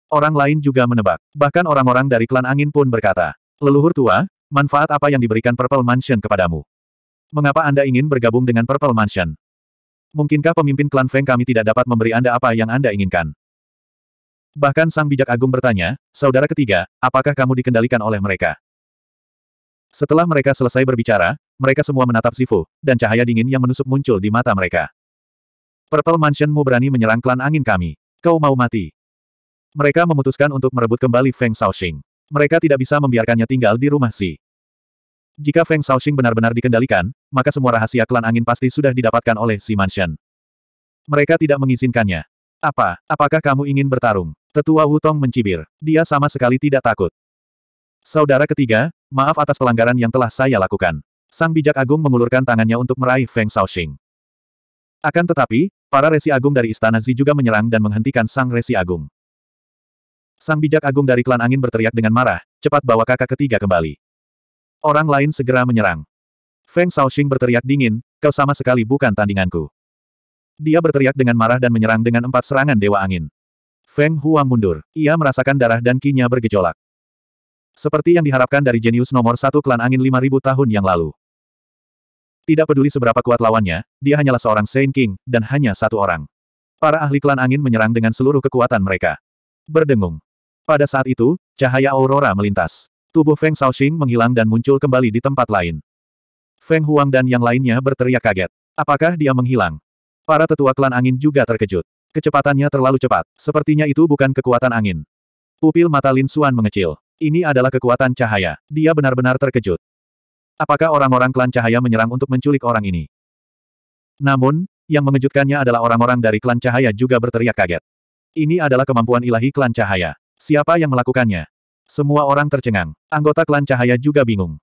Orang lain juga menebak. Bahkan orang-orang dari klan angin pun berkata, Leluhur tua, manfaat apa yang diberikan Purple Mansion kepadamu? Mengapa Anda ingin bergabung dengan Purple Mansion? Mungkinkah pemimpin klan Feng kami tidak dapat memberi Anda apa yang Anda inginkan? Bahkan Sang Bijak Agung bertanya, saudara ketiga, apakah kamu dikendalikan oleh mereka? Setelah mereka selesai berbicara, mereka semua menatap Sifu, dan cahaya dingin yang menusuk muncul di mata mereka. Purple Mansionmu berani menyerang klan angin kami. Kau mau mati. Mereka memutuskan untuk merebut kembali Feng Shaoxing. Mereka tidak bisa membiarkannya tinggal di rumah Si. Jika Feng Shaoxing benar-benar dikendalikan, maka semua rahasia klan angin pasti sudah didapatkan oleh Si Mansion. Mereka tidak mengizinkannya. Apa, apakah kamu ingin bertarung? Tetua Wutong mencibir. Dia sama sekali tidak takut. Saudara ketiga, maaf atas pelanggaran yang telah saya lakukan. Sang bijak agung mengulurkan tangannya untuk meraih Feng Shaoxing. Akan tetapi, para resi agung dari istana Zi juga menyerang dan menghentikan sang resi agung. Sang bijak agung dari klan angin berteriak dengan marah, cepat bawa kakak ketiga kembali. Orang lain segera menyerang. Feng Shaoxing berteriak dingin, kau sama sekali bukan tandinganku. Dia berteriak dengan marah dan menyerang dengan empat serangan Dewa Angin. Feng Huang mundur. Ia merasakan darah dan kinya bergejolak. Seperti yang diharapkan dari jenius nomor satu klan angin 5000 tahun yang lalu. Tidak peduli seberapa kuat lawannya, dia hanyalah seorang Saint King, dan hanya satu orang. Para ahli klan angin menyerang dengan seluruh kekuatan mereka. Berdengung. Pada saat itu, cahaya aurora melintas. Tubuh Feng Shaoxing menghilang dan muncul kembali di tempat lain. Feng Huang dan yang lainnya berteriak kaget. Apakah dia menghilang? Para tetua klan angin juga terkejut. Kecepatannya terlalu cepat, sepertinya itu bukan kekuatan angin. Pupil mata Lin Suan mengecil. Ini adalah kekuatan cahaya. Dia benar-benar terkejut. Apakah orang-orang klan cahaya menyerang untuk menculik orang ini? Namun, yang mengejutkannya adalah orang-orang dari klan cahaya juga berteriak kaget. Ini adalah kemampuan ilahi klan cahaya. Siapa yang melakukannya? Semua orang tercengang. Anggota klan cahaya juga bingung.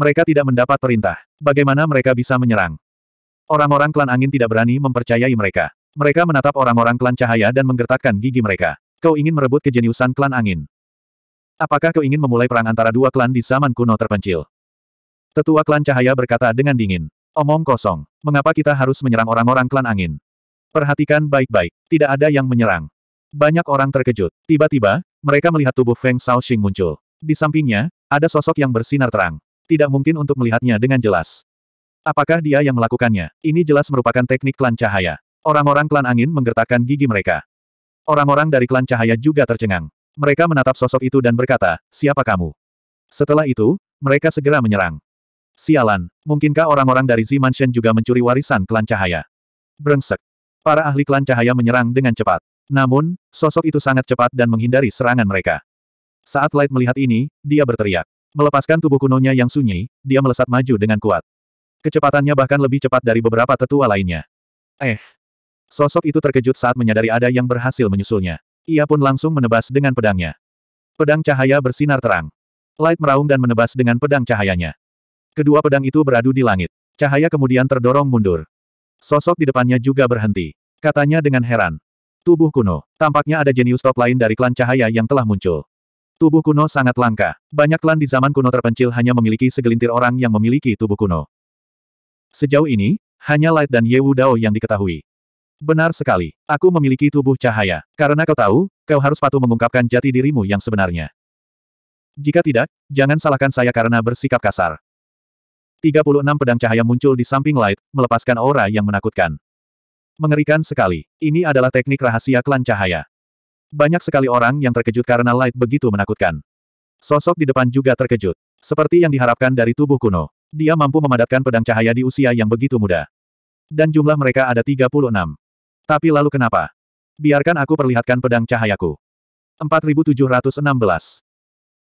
Mereka tidak mendapat perintah. Bagaimana mereka bisa menyerang? Orang-orang klan angin tidak berani mempercayai mereka. Mereka menatap orang-orang klan cahaya dan menggertakkan gigi mereka. Kau ingin merebut kejeniusan klan angin. Apakah kau ingin memulai perang antara dua klan di zaman kuno terpencil? Tetua klan cahaya berkata dengan dingin. Omong kosong. Mengapa kita harus menyerang orang-orang klan angin? Perhatikan baik-baik. Tidak ada yang menyerang. Banyak orang terkejut. Tiba-tiba, mereka melihat tubuh Feng Shaoxing muncul. Di sampingnya, ada sosok yang bersinar terang. Tidak mungkin untuk melihatnya dengan jelas. Apakah dia yang melakukannya? Ini jelas merupakan teknik klan cahaya. Orang-orang klan angin menggertakkan gigi mereka. Orang-orang dari klan cahaya juga tercengang. Mereka menatap sosok itu dan berkata, siapa kamu? Setelah itu, mereka segera menyerang. Sialan, mungkinkah orang-orang dari Zimanshen juga mencuri warisan klan cahaya? Brengsek. Para ahli klan cahaya menyerang dengan cepat. Namun, sosok itu sangat cepat dan menghindari serangan mereka. Saat Light melihat ini, dia berteriak. Melepaskan tubuh kunonya yang sunyi, dia melesat maju dengan kuat. Kecepatannya bahkan lebih cepat dari beberapa tetua lainnya. Eh. Sosok itu terkejut saat menyadari ada yang berhasil menyusulnya. Ia pun langsung menebas dengan pedangnya. Pedang cahaya bersinar terang. Light meraung dan menebas dengan pedang cahayanya. Kedua pedang itu beradu di langit. Cahaya kemudian terdorong mundur. Sosok di depannya juga berhenti. Katanya dengan heran. Tubuh kuno. Tampaknya ada jenius top lain dari klan cahaya yang telah muncul. Tubuh kuno sangat langka. Banyak klan di zaman kuno terpencil hanya memiliki segelintir orang yang memiliki tubuh kuno. Sejauh ini, hanya Light dan Ye Wu Dao yang diketahui. Benar sekali. Aku memiliki tubuh cahaya. Karena kau tahu, kau harus patuh mengungkapkan jati dirimu yang sebenarnya. Jika tidak, jangan salahkan saya karena bersikap kasar. 36 pedang cahaya muncul di samping Light, melepaskan aura yang menakutkan. Mengerikan sekali. Ini adalah teknik rahasia klan cahaya. Banyak sekali orang yang terkejut karena Light begitu menakutkan. Sosok di depan juga terkejut. Seperti yang diharapkan dari tubuh kuno. Dia mampu memadatkan pedang cahaya di usia yang begitu muda. Dan jumlah mereka ada 36. Tapi lalu kenapa? Biarkan aku perlihatkan pedang cahayaku. 4716.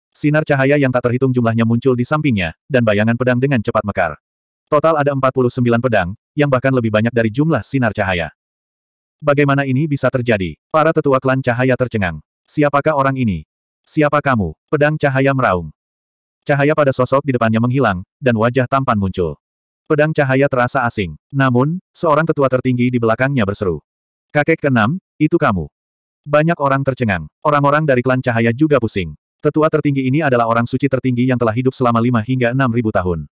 Sinar cahaya yang tak terhitung jumlahnya muncul di sampingnya, dan bayangan pedang dengan cepat mekar. Total ada 49 pedang, yang bahkan lebih banyak dari jumlah sinar cahaya. Bagaimana ini bisa terjadi? Para tetua klan cahaya tercengang. Siapakah orang ini? Siapa kamu? Pedang cahaya meraung. Cahaya pada sosok di depannya menghilang, dan wajah tampan muncul. Pedang cahaya terasa asing. Namun, seorang tetua tertinggi di belakangnya berseru. Kakek keenam, itu kamu. Banyak orang tercengang. Orang-orang dari klan cahaya juga pusing. Tetua tertinggi ini adalah orang suci tertinggi yang telah hidup selama lima hingga enam ribu tahun.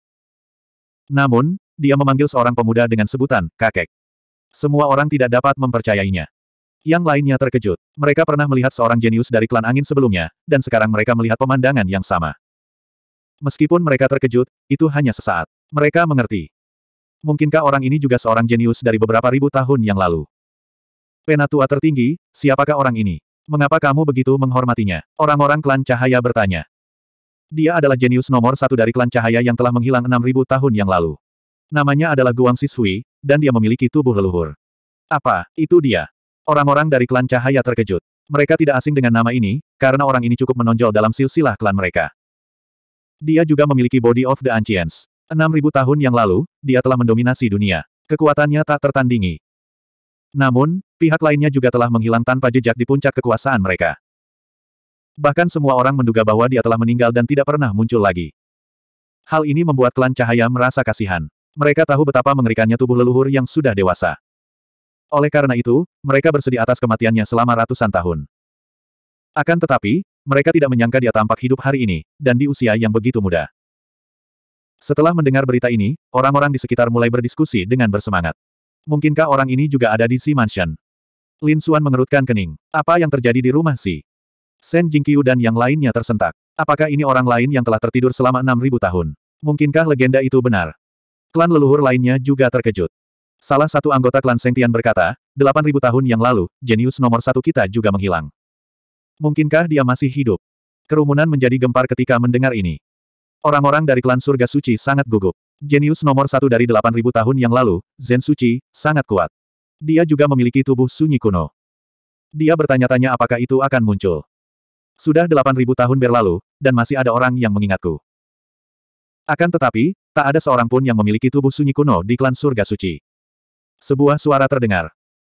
Namun, dia memanggil seorang pemuda dengan sebutan, kakek. Semua orang tidak dapat mempercayainya. Yang lainnya terkejut. Mereka pernah melihat seorang jenius dari klan angin sebelumnya, dan sekarang mereka melihat pemandangan yang sama. Meskipun mereka terkejut, itu hanya sesaat. Mereka mengerti. Mungkinkah orang ini juga seorang jenius dari beberapa ribu tahun yang lalu? Penatua tertinggi, siapakah orang ini? Mengapa kamu begitu menghormatinya? Orang-orang klan cahaya bertanya. Dia adalah jenius nomor satu dari klan cahaya yang telah menghilang enam ribu tahun yang lalu. Namanya adalah Guang Sishui, dan dia memiliki tubuh leluhur. Apa, itu dia? Orang-orang dari klan cahaya terkejut. Mereka tidak asing dengan nama ini, karena orang ini cukup menonjol dalam silsilah klan mereka. Dia juga memiliki Body of the Ancients. 6.000 tahun yang lalu, dia telah mendominasi dunia. Kekuatannya tak tertandingi. Namun, pihak lainnya juga telah menghilang tanpa jejak di puncak kekuasaan mereka. Bahkan semua orang menduga bahwa dia telah meninggal dan tidak pernah muncul lagi. Hal ini membuat klan cahaya merasa kasihan. Mereka tahu betapa mengerikannya tubuh leluhur yang sudah dewasa. Oleh karena itu, mereka bersedih atas kematiannya selama ratusan tahun. Akan tetapi, mereka tidak menyangka dia tampak hidup hari ini, dan di usia yang begitu muda. Setelah mendengar berita ini, orang-orang di sekitar mulai berdiskusi dengan bersemangat. Mungkinkah orang ini juga ada di Si Mansion? Lin Xuan mengerutkan kening. Apa yang terjadi di rumah Si? Shen Jingqiu dan yang lainnya tersentak. Apakah ini orang lain yang telah tertidur selama 6.000 tahun? Mungkinkah legenda itu benar? Klan leluhur lainnya juga terkejut. Salah satu anggota klan Sengtian berkata, 8.000 tahun yang lalu, jenius nomor satu kita juga menghilang. Mungkinkah dia masih hidup? Kerumunan menjadi gempar ketika mendengar ini. Orang-orang dari klan surga suci sangat gugup. Jenius nomor satu dari 8.000 tahun yang lalu, Zen Suci, sangat kuat. Dia juga memiliki tubuh sunyi kuno. Dia bertanya-tanya apakah itu akan muncul. Sudah 8.000 tahun berlalu, dan masih ada orang yang mengingatku. Akan tetapi, tak ada seorang pun yang memiliki tubuh sunyi kuno di klan surga suci. Sebuah suara terdengar.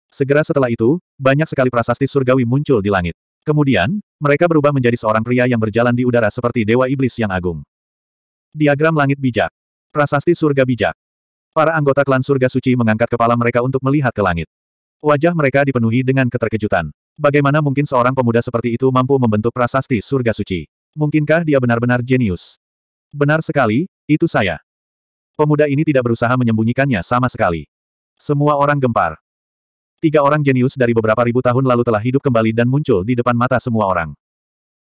Segera setelah itu, banyak sekali prasasti surgawi muncul di langit. Kemudian, mereka berubah menjadi seorang pria yang berjalan di udara seperti dewa iblis yang agung. Diagram langit bijak. Prasasti surga bijak. Para anggota klan surga suci mengangkat kepala mereka untuk melihat ke langit. Wajah mereka dipenuhi dengan keterkejutan. Bagaimana mungkin seorang pemuda seperti itu mampu membentuk prasasti surga suci? Mungkinkah dia benar-benar jenius? Benar sekali, itu saya. Pemuda ini tidak berusaha menyembunyikannya sama sekali. Semua orang gempar. Tiga orang jenius dari beberapa ribu tahun lalu telah hidup kembali dan muncul di depan mata semua orang.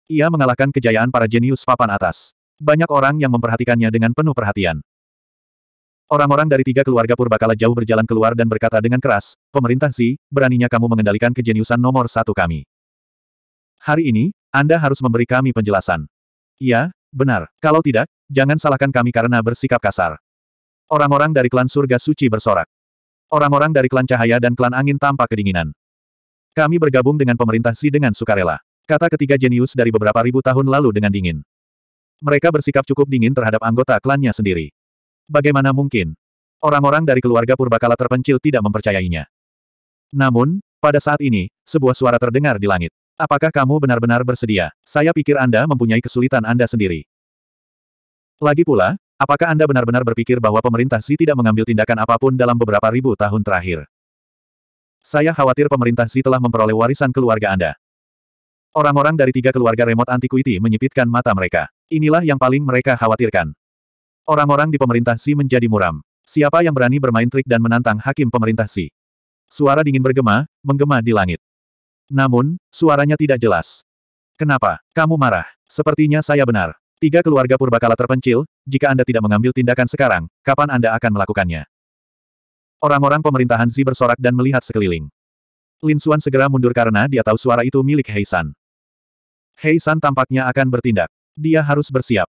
Ia mengalahkan kejayaan para jenius papan atas. Banyak orang yang memperhatikannya dengan penuh perhatian. Orang-orang dari tiga keluarga purbakala jauh berjalan keluar dan berkata dengan keras, Pemerintah Zi, beraninya kamu mengendalikan kejeniusan nomor satu kami. Hari ini, Anda harus memberi kami penjelasan. Iya, benar. Kalau tidak, jangan salahkan kami karena bersikap kasar. Orang-orang dari klan surga suci bersorak. Orang-orang dari klan cahaya dan klan angin tampak kedinginan. Kami bergabung dengan pemerintah Si dengan sukarela. Kata ketiga jenius dari beberapa ribu tahun lalu dengan dingin. Mereka bersikap cukup dingin terhadap anggota klannya sendiri. Bagaimana mungkin? Orang-orang dari keluarga purbakala terpencil tidak mempercayainya. Namun, pada saat ini, sebuah suara terdengar di langit. Apakah kamu benar-benar bersedia? Saya pikir Anda mempunyai kesulitan Anda sendiri. Lagi pula, Apakah Anda benar-benar berpikir bahwa pemerintah Xi tidak mengambil tindakan apapun dalam beberapa ribu tahun terakhir? Saya khawatir pemerintah Xi telah memperoleh warisan keluarga Anda. Orang-orang dari tiga keluarga remote antiquity menyipitkan mata mereka. Inilah yang paling mereka khawatirkan. Orang-orang di pemerintah Xi menjadi muram. Siapa yang berani bermain trik dan menantang hakim pemerintah Xi? Suara dingin bergema, menggema di langit. Namun, suaranya tidak jelas. Kenapa? Kamu marah. Sepertinya saya benar. Tiga keluarga purbakala terpencil, jika Anda tidak mengambil tindakan sekarang, kapan Anda akan melakukannya? Orang-orang pemerintahan Zi bersorak dan melihat sekeliling. Lin Xuan segera mundur karena dia tahu suara itu milik Hei San. Hei San tampaknya akan bertindak. Dia harus bersiap.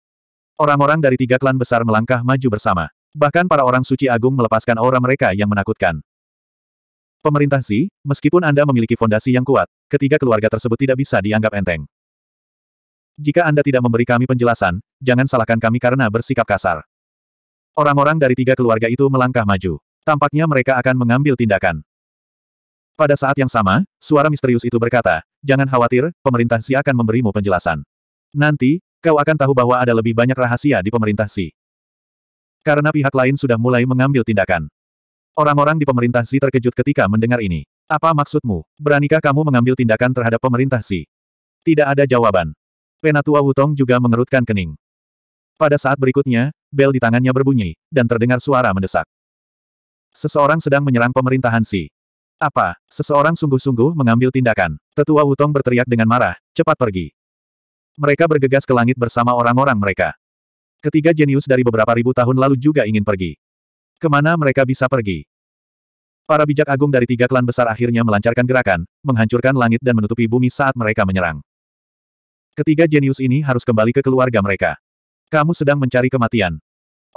Orang-orang dari tiga klan besar melangkah maju bersama. Bahkan para orang suci agung melepaskan aura mereka yang menakutkan. Pemerintah Zi, meskipun Anda memiliki fondasi yang kuat, ketiga keluarga tersebut tidak bisa dianggap enteng. Jika Anda tidak memberi kami penjelasan, jangan salahkan kami karena bersikap kasar. Orang-orang dari tiga keluarga itu melangkah maju. Tampaknya mereka akan mengambil tindakan. Pada saat yang sama, suara misterius itu berkata, Jangan khawatir, pemerintah Si akan memberimu penjelasan. Nanti, kau akan tahu bahwa ada lebih banyak rahasia di pemerintah Si. Karena pihak lain sudah mulai mengambil tindakan. Orang-orang di pemerintah Si terkejut ketika mendengar ini. Apa maksudmu? Beranikah kamu mengambil tindakan terhadap pemerintah Si? Tidak ada jawaban. Penatua Wutong juga mengerutkan kening. Pada saat berikutnya, bel di tangannya berbunyi, dan terdengar suara mendesak. Seseorang sedang menyerang pemerintahan Si. Apa? Seseorang sungguh-sungguh mengambil tindakan. Tetua Wutong berteriak dengan marah, cepat pergi. Mereka bergegas ke langit bersama orang-orang mereka. Ketiga jenius dari beberapa ribu tahun lalu juga ingin pergi. Kemana mereka bisa pergi? Para bijak agung dari tiga klan besar akhirnya melancarkan gerakan, menghancurkan langit dan menutupi bumi saat mereka menyerang. Ketiga jenius ini harus kembali ke keluarga mereka. Kamu sedang mencari kematian.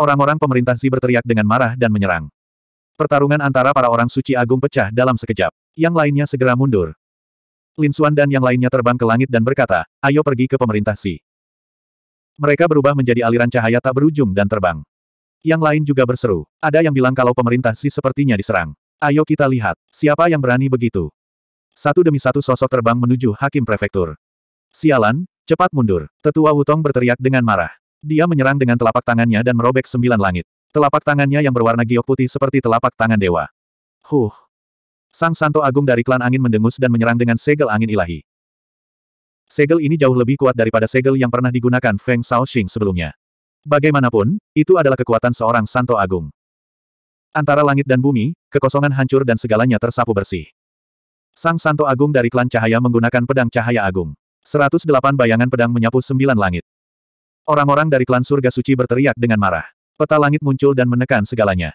Orang-orang pemerintah si berteriak dengan marah dan menyerang. Pertarungan antara para orang suci agung pecah dalam sekejap. Yang lainnya segera mundur. Lin Xuan dan yang lainnya terbang ke langit dan berkata, ayo pergi ke pemerintah si. Mereka berubah menjadi aliran cahaya tak berujung dan terbang. Yang lain juga berseru. Ada yang bilang kalau pemerintah si sepertinya diserang. Ayo kita lihat, siapa yang berani begitu. Satu demi satu sosok terbang menuju Hakim Prefektur. Sialan, cepat mundur. Tetua Wutong berteriak dengan marah. Dia menyerang dengan telapak tangannya dan merobek sembilan langit. Telapak tangannya yang berwarna giok putih seperti telapak tangan dewa. Huh. Sang Santo Agung dari klan angin mendengus dan menyerang dengan segel angin ilahi. Segel ini jauh lebih kuat daripada segel yang pernah digunakan Feng Shaoxing sebelumnya. Bagaimanapun, itu adalah kekuatan seorang Santo Agung. Antara langit dan bumi, kekosongan hancur dan segalanya tersapu bersih. Sang Santo Agung dari klan cahaya menggunakan pedang cahaya agung. 108 bayangan pedang menyapu sembilan langit. Orang-orang dari klan surga suci berteriak dengan marah. Peta langit muncul dan menekan segalanya.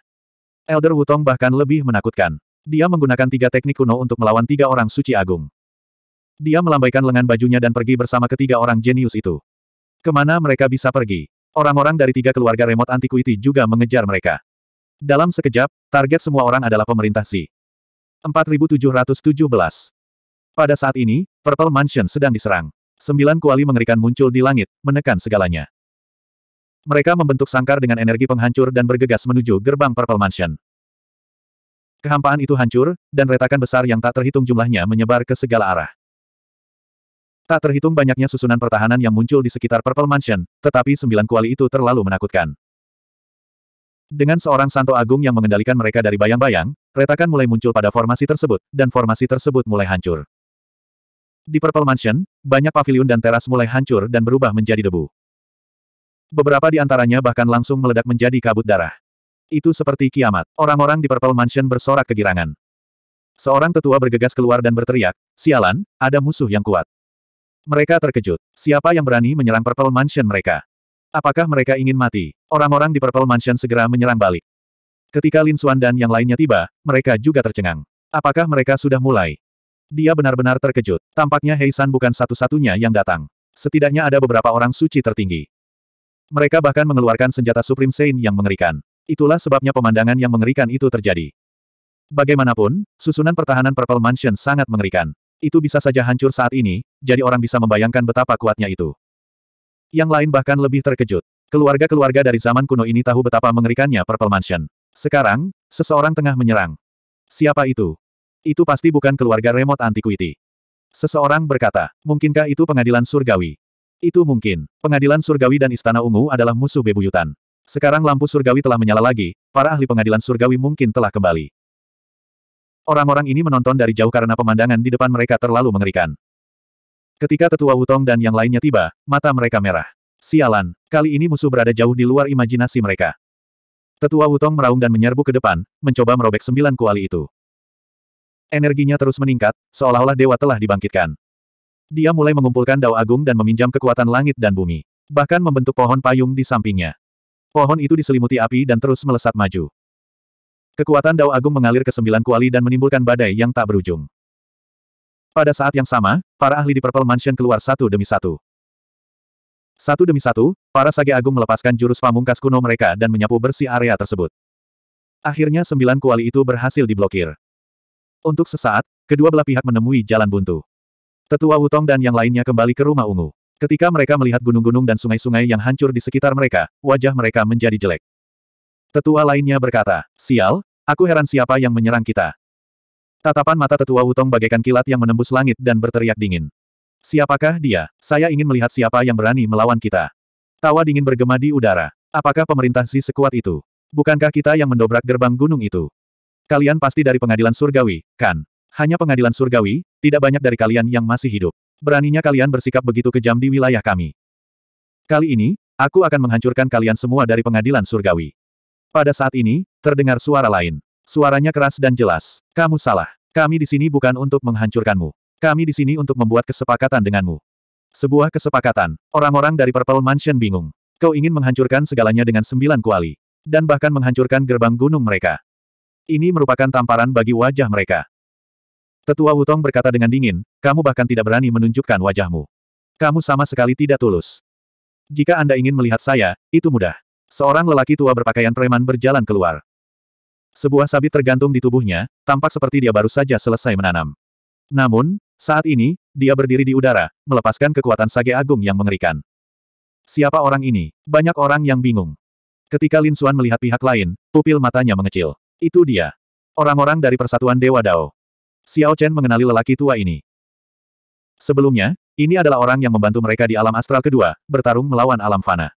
Elder Wutong bahkan lebih menakutkan. Dia menggunakan tiga teknik kuno untuk melawan tiga orang suci agung. Dia melambaikan lengan bajunya dan pergi bersama ketiga orang jenius itu. Kemana mereka bisa pergi? Orang-orang dari tiga keluarga remote antiquity juga mengejar mereka. Dalam sekejap, target semua orang adalah pemerintah Si. 4717 pada saat ini, Purple Mansion sedang diserang. Sembilan kuali mengerikan muncul di langit, menekan segalanya. Mereka membentuk sangkar dengan energi penghancur dan bergegas menuju gerbang Purple Mansion. Kehampaan itu hancur, dan retakan besar yang tak terhitung jumlahnya menyebar ke segala arah. Tak terhitung banyaknya susunan pertahanan yang muncul di sekitar Purple Mansion, tetapi sembilan kuali itu terlalu menakutkan. Dengan seorang santo agung yang mengendalikan mereka dari bayang-bayang, retakan mulai muncul pada formasi tersebut, dan formasi tersebut mulai hancur. Di Purple Mansion, banyak pavilion dan teras mulai hancur dan berubah menjadi debu. Beberapa di antaranya bahkan langsung meledak menjadi kabut darah. Itu seperti kiamat. Orang-orang di Purple Mansion bersorak kegirangan. Seorang tetua bergegas keluar dan berteriak, Sialan, ada musuh yang kuat. Mereka terkejut. Siapa yang berani menyerang Purple Mansion mereka? Apakah mereka ingin mati? Orang-orang di Purple Mansion segera menyerang balik. Ketika Lin Suan dan yang lainnya tiba, mereka juga tercengang. Apakah mereka sudah mulai? Dia benar-benar terkejut. Tampaknya Heisan bukan satu-satunya yang datang. Setidaknya ada beberapa orang suci tertinggi. Mereka bahkan mengeluarkan senjata Supreme Saint yang mengerikan. Itulah sebabnya pemandangan yang mengerikan itu terjadi. Bagaimanapun, susunan pertahanan Purple Mansion sangat mengerikan. Itu bisa saja hancur saat ini, jadi orang bisa membayangkan betapa kuatnya itu. Yang lain bahkan lebih terkejut. Keluarga-keluarga dari zaman kuno ini tahu betapa mengerikannya Purple Mansion. Sekarang, seseorang tengah menyerang. Siapa itu? Itu pasti bukan keluarga remote antiquity. Seseorang berkata, mungkinkah itu pengadilan surgawi? Itu mungkin. Pengadilan surgawi dan Istana Ungu adalah musuh bebuyutan. Sekarang lampu surgawi telah menyala lagi, para ahli pengadilan surgawi mungkin telah kembali. Orang-orang ini menonton dari jauh karena pemandangan di depan mereka terlalu mengerikan. Ketika tetua Wutong dan yang lainnya tiba, mata mereka merah. Sialan, kali ini musuh berada jauh di luar imajinasi mereka. Tetua Wutong meraung dan menyerbu ke depan, mencoba merobek sembilan kuali itu. Energinya terus meningkat, seolah-olah dewa telah dibangkitkan. Dia mulai mengumpulkan dao agung dan meminjam kekuatan langit dan bumi. Bahkan membentuk pohon payung di sampingnya. Pohon itu diselimuti api dan terus melesat maju. Kekuatan dao agung mengalir ke sembilan kuali dan menimbulkan badai yang tak berujung. Pada saat yang sama, para ahli di Purple Mansion keluar satu demi satu. Satu demi satu, para sage agung melepaskan jurus pamungkas kuno mereka dan menyapu bersih area tersebut. Akhirnya sembilan kuali itu berhasil diblokir. Untuk sesaat, kedua belah pihak menemui jalan buntu. Tetua Wutong dan yang lainnya kembali ke rumah ungu. Ketika mereka melihat gunung-gunung dan sungai-sungai yang hancur di sekitar mereka, wajah mereka menjadi jelek. Tetua lainnya berkata, Sial, aku heran siapa yang menyerang kita. Tatapan mata tetua Wutong bagaikan kilat yang menembus langit dan berteriak dingin. Siapakah dia? Saya ingin melihat siapa yang berani melawan kita. Tawa dingin bergema di udara. Apakah pemerintah sih sekuat itu? Bukankah kita yang mendobrak gerbang gunung itu? Kalian pasti dari pengadilan surgawi, kan? Hanya pengadilan surgawi, tidak banyak dari kalian yang masih hidup. Beraninya kalian bersikap begitu kejam di wilayah kami. Kali ini, aku akan menghancurkan kalian semua dari pengadilan surgawi. Pada saat ini, terdengar suara lain. Suaranya keras dan jelas. Kamu salah. Kami di sini bukan untuk menghancurkanmu. Kami di sini untuk membuat kesepakatan denganmu. Sebuah kesepakatan. Orang-orang dari Purple Mansion bingung. Kau ingin menghancurkan segalanya dengan sembilan kuali. Dan bahkan menghancurkan gerbang gunung mereka. Ini merupakan tamparan bagi wajah mereka. Tetua Wutong berkata dengan dingin, kamu bahkan tidak berani menunjukkan wajahmu. Kamu sama sekali tidak tulus. Jika Anda ingin melihat saya, itu mudah. Seorang lelaki tua berpakaian preman berjalan keluar. Sebuah sabit tergantung di tubuhnya, tampak seperti dia baru saja selesai menanam. Namun, saat ini, dia berdiri di udara, melepaskan kekuatan sage agung yang mengerikan. Siapa orang ini? Banyak orang yang bingung. Ketika Lin Xuan melihat pihak lain, pupil matanya mengecil. Itu dia. Orang-orang dari Persatuan Dewa Dao. Xiao Chen mengenali lelaki tua ini. Sebelumnya, ini adalah orang yang membantu mereka di alam astral kedua, bertarung melawan alam fana.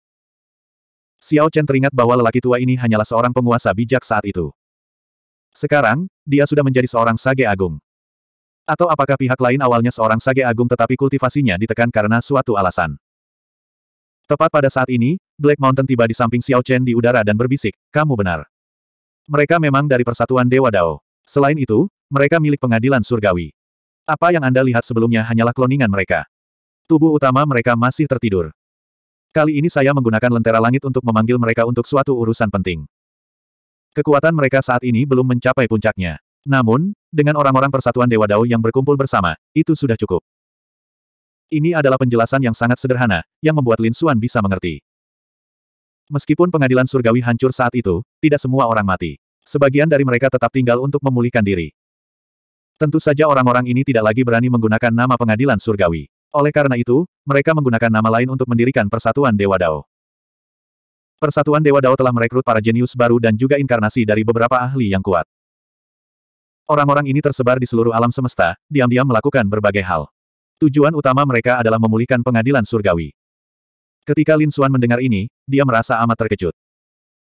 Xiao Chen teringat bahwa lelaki tua ini hanyalah seorang penguasa bijak saat itu. Sekarang, dia sudah menjadi seorang sage agung. Atau apakah pihak lain awalnya seorang sage agung tetapi kultivasinya ditekan karena suatu alasan. Tepat pada saat ini, Black Mountain tiba di samping Xiao Chen di udara dan berbisik, kamu benar. Mereka memang dari persatuan Dewa Dao. Selain itu, mereka milik pengadilan surgawi. Apa yang Anda lihat sebelumnya hanyalah kloningan mereka. Tubuh utama mereka masih tertidur. Kali ini saya menggunakan lentera langit untuk memanggil mereka untuk suatu urusan penting. Kekuatan mereka saat ini belum mencapai puncaknya. Namun, dengan orang-orang persatuan Dewa Dao yang berkumpul bersama, itu sudah cukup. Ini adalah penjelasan yang sangat sederhana, yang membuat Lin Xuan bisa mengerti. Meskipun pengadilan surgawi hancur saat itu, tidak semua orang mati. Sebagian dari mereka tetap tinggal untuk memulihkan diri. Tentu saja orang-orang ini tidak lagi berani menggunakan nama pengadilan surgawi. Oleh karena itu, mereka menggunakan nama lain untuk mendirikan Persatuan Dewa Dao. Persatuan Dewa Dao telah merekrut para jenius baru dan juga inkarnasi dari beberapa ahli yang kuat. Orang-orang ini tersebar di seluruh alam semesta, diam-diam melakukan berbagai hal. Tujuan utama mereka adalah memulihkan pengadilan surgawi. Ketika Lin Xuan mendengar ini, dia merasa amat terkejut.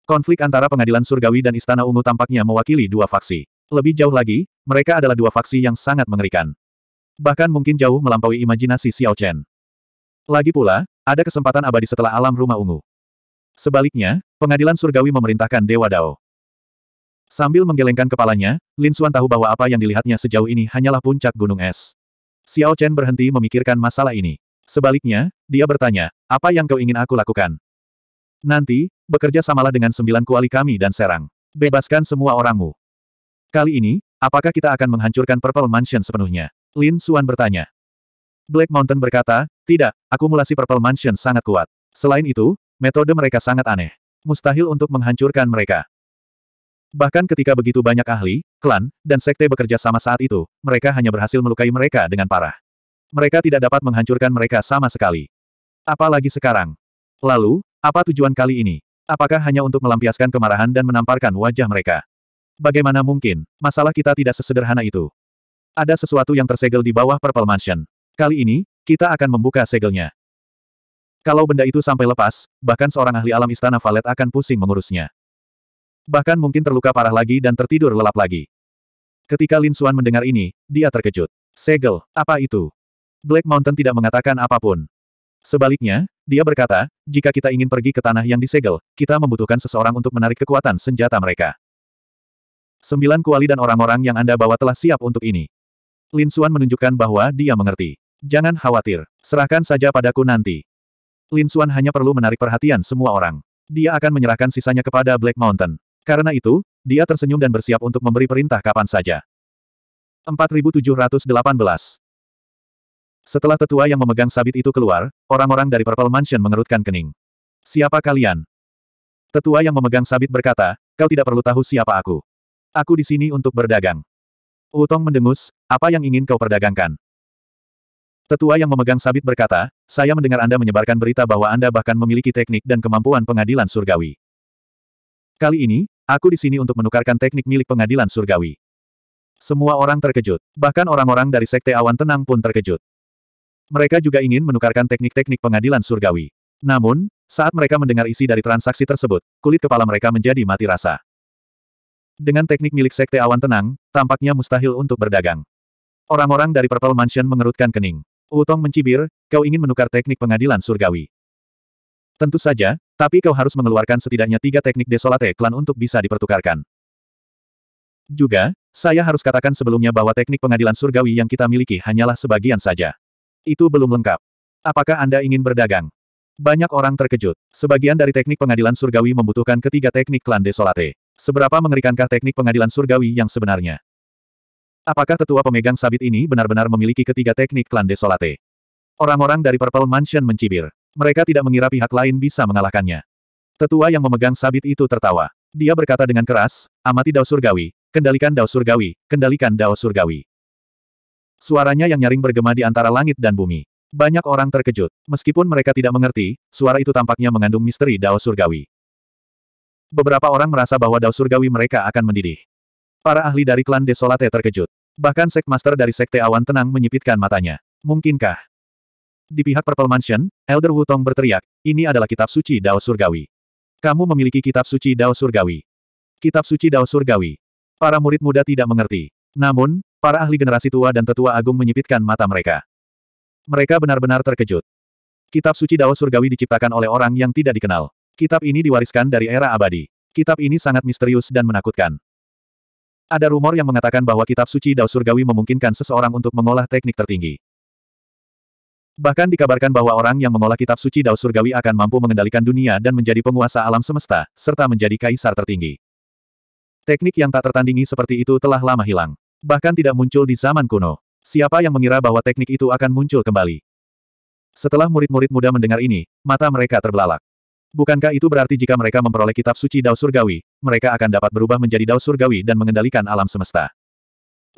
Konflik antara pengadilan surgawi dan Istana Ungu tampaknya mewakili dua faksi. Lebih jauh lagi, mereka adalah dua faksi yang sangat mengerikan. Bahkan mungkin jauh melampaui imajinasi Xiao Chen. Lagi pula, ada kesempatan abadi setelah alam rumah ungu. Sebaliknya, pengadilan surgawi memerintahkan Dewa Dao. Sambil menggelengkan kepalanya, Lin Xuan tahu bahwa apa yang dilihatnya sejauh ini hanyalah puncak gunung es. Xiao Chen berhenti memikirkan masalah ini. Sebaliknya, dia bertanya, apa yang kau ingin aku lakukan? Nanti, bekerja samalah dengan sembilan kuali kami dan serang. Bebaskan semua orangmu. Kali ini, apakah kita akan menghancurkan Purple Mansion sepenuhnya? Lin Suan bertanya. Black Mountain berkata, tidak, akumulasi Purple Mansion sangat kuat. Selain itu, metode mereka sangat aneh. Mustahil untuk menghancurkan mereka. Bahkan ketika begitu banyak ahli, klan, dan sekte bekerja sama saat itu, mereka hanya berhasil melukai mereka dengan parah. Mereka tidak dapat menghancurkan mereka sama sekali. Apalagi sekarang. Lalu, apa tujuan kali ini? Apakah hanya untuk melampiaskan kemarahan dan menamparkan wajah mereka? Bagaimana mungkin, masalah kita tidak sesederhana itu. Ada sesuatu yang tersegel di bawah Purple Mansion. Kali ini, kita akan membuka segelnya. Kalau benda itu sampai lepas, bahkan seorang ahli alam istana Valet akan pusing mengurusnya. Bahkan mungkin terluka parah lagi dan tertidur lelap lagi. Ketika Lin Xuan mendengar ini, dia terkejut. Segel, apa itu? Black Mountain tidak mengatakan apapun. Sebaliknya, dia berkata, jika kita ingin pergi ke tanah yang disegel, kita membutuhkan seseorang untuk menarik kekuatan senjata mereka. Sembilan kuali dan orang-orang yang Anda bawa telah siap untuk ini. Lin Xuan menunjukkan bahwa dia mengerti. Jangan khawatir, serahkan saja padaku nanti. Lin Xuan hanya perlu menarik perhatian semua orang. Dia akan menyerahkan sisanya kepada Black Mountain. Karena itu, dia tersenyum dan bersiap untuk memberi perintah kapan saja. 4718 setelah tetua yang memegang sabit itu keluar, orang-orang dari Purple Mansion mengerutkan kening. Siapa kalian? Tetua yang memegang sabit berkata, kau tidak perlu tahu siapa aku. Aku di sini untuk berdagang. Utong mendengus, apa yang ingin kau perdagangkan? Tetua yang memegang sabit berkata, saya mendengar Anda menyebarkan berita bahwa Anda bahkan memiliki teknik dan kemampuan pengadilan surgawi. Kali ini, aku di sini untuk menukarkan teknik milik pengadilan surgawi. Semua orang terkejut, bahkan orang-orang dari Sekte Awan Tenang pun terkejut. Mereka juga ingin menukarkan teknik-teknik pengadilan surgawi. Namun, saat mereka mendengar isi dari transaksi tersebut, kulit kepala mereka menjadi mati rasa. Dengan teknik milik Sekte Awan Tenang, tampaknya mustahil untuk berdagang. Orang-orang dari Purple Mansion mengerutkan kening. Utong mencibir, kau ingin menukar teknik pengadilan surgawi. Tentu saja, tapi kau harus mengeluarkan setidaknya tiga teknik desolate klan untuk bisa dipertukarkan. Juga, saya harus katakan sebelumnya bahwa teknik pengadilan surgawi yang kita miliki hanyalah sebagian saja. Itu belum lengkap. Apakah Anda ingin berdagang? Banyak orang terkejut. Sebagian dari teknik pengadilan surgawi membutuhkan ketiga teknik klan desolate. Seberapa mengerikankah teknik pengadilan surgawi yang sebenarnya? Apakah tetua pemegang sabit ini benar-benar memiliki ketiga teknik klan desolate? Orang-orang dari Purple Mansion mencibir. Mereka tidak mengira pihak lain bisa mengalahkannya. Tetua yang memegang sabit itu tertawa. Dia berkata dengan keras, amati Dao Surgawi, kendalikan Dao Surgawi, kendalikan Dao Surgawi. Suaranya yang nyaring bergema di antara langit dan bumi. Banyak orang terkejut. Meskipun mereka tidak mengerti, suara itu tampaknya mengandung misteri Dao Surgawi. Beberapa orang merasa bahwa Dao Surgawi mereka akan mendidih. Para ahli dari klan Desolate terkejut. Bahkan Sekmaster dari Sekte Awan Tenang menyipitkan matanya. Mungkinkah? Di pihak Purple Mansion, Elder Wutong berteriak, ini adalah kitab suci Dao Surgawi. Kamu memiliki kitab suci Dao Surgawi. Kitab suci Dao Surgawi. Para murid muda tidak mengerti. Namun, Para ahli generasi tua dan tetua agung menyipitkan mata mereka. Mereka benar-benar terkejut. Kitab suci Dao Surgawi diciptakan oleh orang yang tidak dikenal. Kitab ini diwariskan dari era abadi. Kitab ini sangat misterius dan menakutkan. Ada rumor yang mengatakan bahwa kitab suci Dao Surgawi memungkinkan seseorang untuk mengolah teknik tertinggi. Bahkan dikabarkan bahwa orang yang mengolah kitab suci Dao Surgawi akan mampu mengendalikan dunia dan menjadi penguasa alam semesta, serta menjadi kaisar tertinggi. Teknik yang tak tertandingi seperti itu telah lama hilang. Bahkan tidak muncul di zaman kuno. Siapa yang mengira bahwa teknik itu akan muncul kembali? Setelah murid-murid muda mendengar ini, mata mereka terbelalak. Bukankah itu berarti jika mereka memperoleh kitab suci Dao Surgawi, mereka akan dapat berubah menjadi Dao Surgawi dan mengendalikan alam semesta?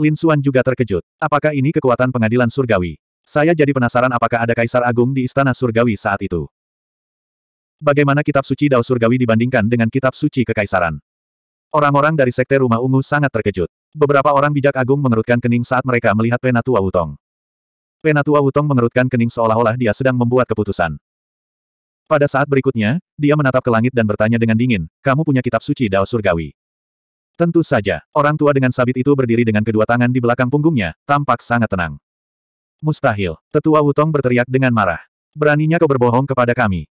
Lin Xuan juga terkejut. Apakah ini kekuatan pengadilan surgawi? Saya jadi penasaran apakah ada kaisar agung di istana surgawi saat itu. Bagaimana kitab suci Dao Surgawi dibandingkan dengan kitab suci kekaisaran? Orang-orang dari sekte Rumah Ungu sangat terkejut. Beberapa orang bijak agung mengerutkan kening saat mereka melihat Penatua Wutong. Penatua Wutong mengerutkan kening seolah-olah dia sedang membuat keputusan. Pada saat berikutnya, dia menatap ke langit dan bertanya dengan dingin, kamu punya kitab suci Dao Surgawi. Tentu saja, orang tua dengan sabit itu berdiri dengan kedua tangan di belakang punggungnya, tampak sangat tenang. Mustahil, tetua Wutong berteriak dengan marah. Beraninya kau berbohong kepada kami.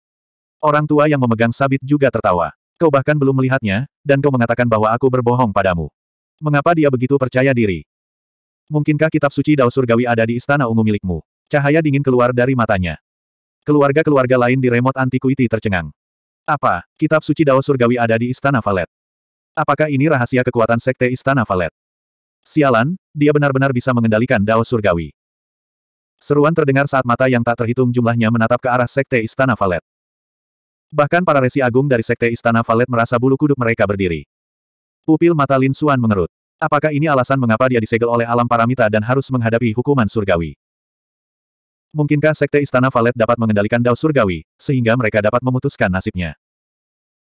Orang tua yang memegang sabit juga tertawa. Kau bahkan belum melihatnya, dan kau mengatakan bahwa aku berbohong padamu. Mengapa dia begitu percaya diri? Mungkinkah kitab suci Dao Surgawi ada di istana ungu milikmu? Cahaya dingin keluar dari matanya. Keluarga-keluarga lain di remote antiquity tercengang. Apa, kitab suci Dao Surgawi ada di istana Valet? Apakah ini rahasia kekuatan sekte istana Valet? Sialan, dia benar-benar bisa mengendalikan Dao Surgawi. Seruan terdengar saat mata yang tak terhitung jumlahnya menatap ke arah sekte istana Valet. Bahkan para resi agung dari sekte istana Valet merasa bulu kuduk mereka berdiri. Pupil mata Lin Suan mengerut. Apakah ini alasan mengapa dia disegel oleh alam paramita dan harus menghadapi hukuman surgawi? Mungkinkah Sekte Istana Valet dapat mengendalikan Dao Surgawi, sehingga mereka dapat memutuskan nasibnya?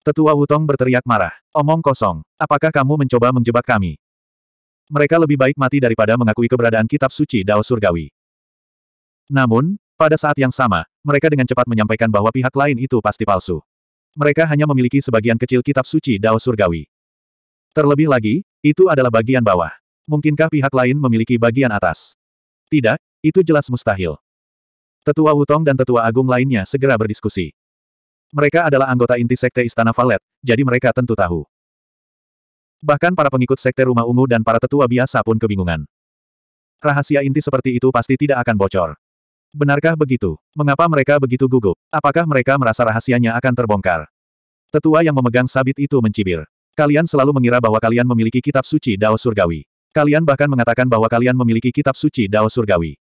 Tetua Wutong berteriak marah. Omong kosong. Apakah kamu mencoba menjebak kami? Mereka lebih baik mati daripada mengakui keberadaan kitab suci Dao Surgawi. Namun, pada saat yang sama, mereka dengan cepat menyampaikan bahwa pihak lain itu pasti palsu. Mereka hanya memiliki sebagian kecil kitab suci Dao Surgawi. Terlebih lagi, itu adalah bagian bawah. Mungkinkah pihak lain memiliki bagian atas? Tidak, itu jelas mustahil. Tetua Wutong dan Tetua Agung lainnya segera berdiskusi. Mereka adalah anggota inti Sekte Istana Valet, jadi mereka tentu tahu. Bahkan para pengikut Sekte Rumah Ungu dan para tetua biasa pun kebingungan. Rahasia inti seperti itu pasti tidak akan bocor. Benarkah begitu? Mengapa mereka begitu gugup? Apakah mereka merasa rahasianya akan terbongkar? Tetua yang memegang sabit itu mencibir. Kalian selalu mengira bahwa kalian memiliki kitab suci Dao Surgawi. Kalian bahkan mengatakan bahwa kalian memiliki kitab suci Dao Surgawi.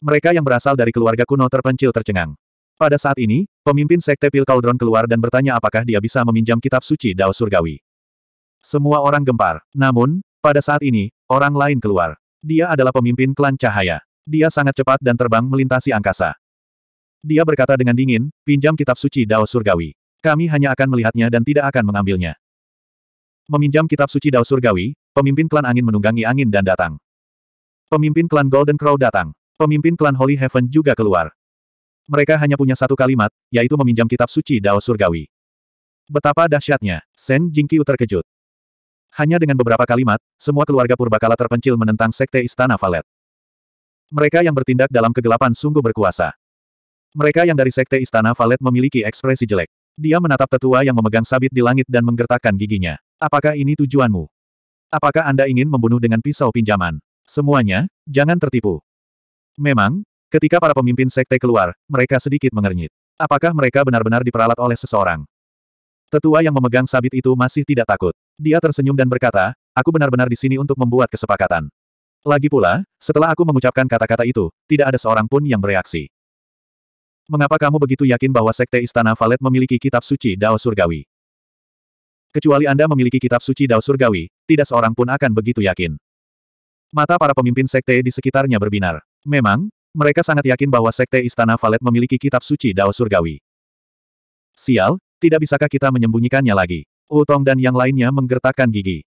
Mereka yang berasal dari keluarga kuno terpencil tercengang. Pada saat ini, pemimpin Sekte Pil Cauldron keluar dan bertanya apakah dia bisa meminjam kitab suci Dao Surgawi. Semua orang gempar. Namun, pada saat ini, orang lain keluar. Dia adalah pemimpin klan cahaya. Dia sangat cepat dan terbang melintasi angkasa. Dia berkata dengan dingin, pinjam kitab suci Dao Surgawi. Kami hanya akan melihatnya dan tidak akan mengambilnya. Meminjam kitab suci Dao Surgawi, pemimpin klan angin menunggangi angin dan datang. Pemimpin klan Golden Crow datang. Pemimpin klan Holy Heaven juga keluar. Mereka hanya punya satu kalimat, yaitu meminjam kitab suci Dao Surgawi. Betapa dahsyatnya, Sen Jingqiu terkejut. Hanya dengan beberapa kalimat, semua keluarga purbakala terpencil menentang sekte Istana Valet. Mereka yang bertindak dalam kegelapan sungguh berkuasa. Mereka yang dari sekte Istana Valet memiliki ekspresi jelek. Dia menatap tetua yang memegang sabit di langit dan menggertakkan giginya. Apakah ini tujuanmu? Apakah Anda ingin membunuh dengan pisau pinjaman? Semuanya, jangan tertipu. Memang, ketika para pemimpin sekte keluar, mereka sedikit mengernyit. Apakah mereka benar-benar diperalat oleh seseorang? Tetua yang memegang sabit itu masih tidak takut. Dia tersenyum dan berkata, aku benar-benar di sini untuk membuat kesepakatan. Lagi pula, setelah aku mengucapkan kata-kata itu, tidak ada seorang pun yang bereaksi. Mengapa kamu begitu yakin bahwa Sekte Istana Valet memiliki kitab suci Dao Surgawi? Kecuali Anda memiliki kitab suci Dao Surgawi, tidak seorang pun akan begitu yakin. Mata para pemimpin Sekte di sekitarnya berbinar. Memang, mereka sangat yakin bahwa Sekte Istana Valet memiliki kitab suci Dao Surgawi. Sial, tidak bisakah kita menyembunyikannya lagi? Utong dan yang lainnya menggertakkan gigi.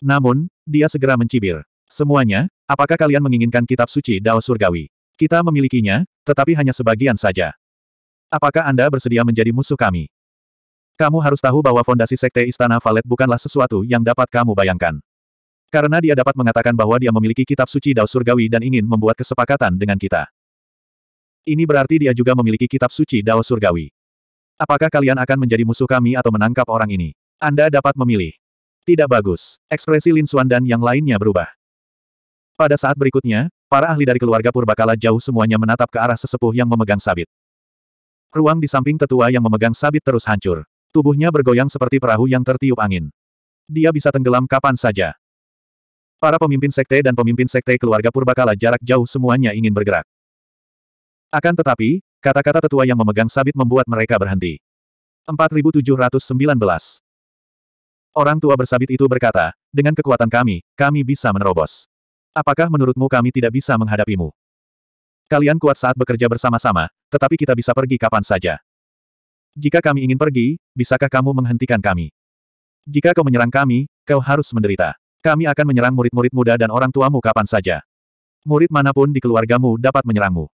Namun, dia segera mencibir. Semuanya, apakah kalian menginginkan kitab suci Dao Surgawi? Kita memilikinya, tetapi hanya sebagian saja. Apakah Anda bersedia menjadi musuh kami? Kamu harus tahu bahwa fondasi Sekte Istana Valet bukanlah sesuatu yang dapat kamu bayangkan. Karena dia dapat mengatakan bahwa dia memiliki kitab suci Dao Surgawi dan ingin membuat kesepakatan dengan kita. Ini berarti dia juga memiliki kitab suci Dao Surgawi. Apakah kalian akan menjadi musuh kami atau menangkap orang ini? Anda dapat memilih. Tidak bagus. Ekspresi Lin Suan dan yang lainnya berubah. Pada saat berikutnya, Para ahli dari keluarga Purbakala jauh semuanya menatap ke arah sesepuh yang memegang sabit. Ruang di samping tetua yang memegang sabit terus hancur. Tubuhnya bergoyang seperti perahu yang tertiup angin. Dia bisa tenggelam kapan saja. Para pemimpin sekte dan pemimpin sekte keluarga Purbakala jarak jauh semuanya ingin bergerak. Akan tetapi, kata-kata tetua yang memegang sabit membuat mereka berhenti. 4719 Orang tua bersabit itu berkata, dengan kekuatan kami, kami bisa menerobos. Apakah menurutmu kami tidak bisa menghadapimu? Kalian kuat saat bekerja bersama-sama, tetapi kita bisa pergi kapan saja. Jika kami ingin pergi, bisakah kamu menghentikan kami? Jika kau menyerang kami, kau harus menderita. Kami akan menyerang murid-murid muda dan orang tuamu kapan saja. Murid manapun di keluargamu dapat menyerangmu.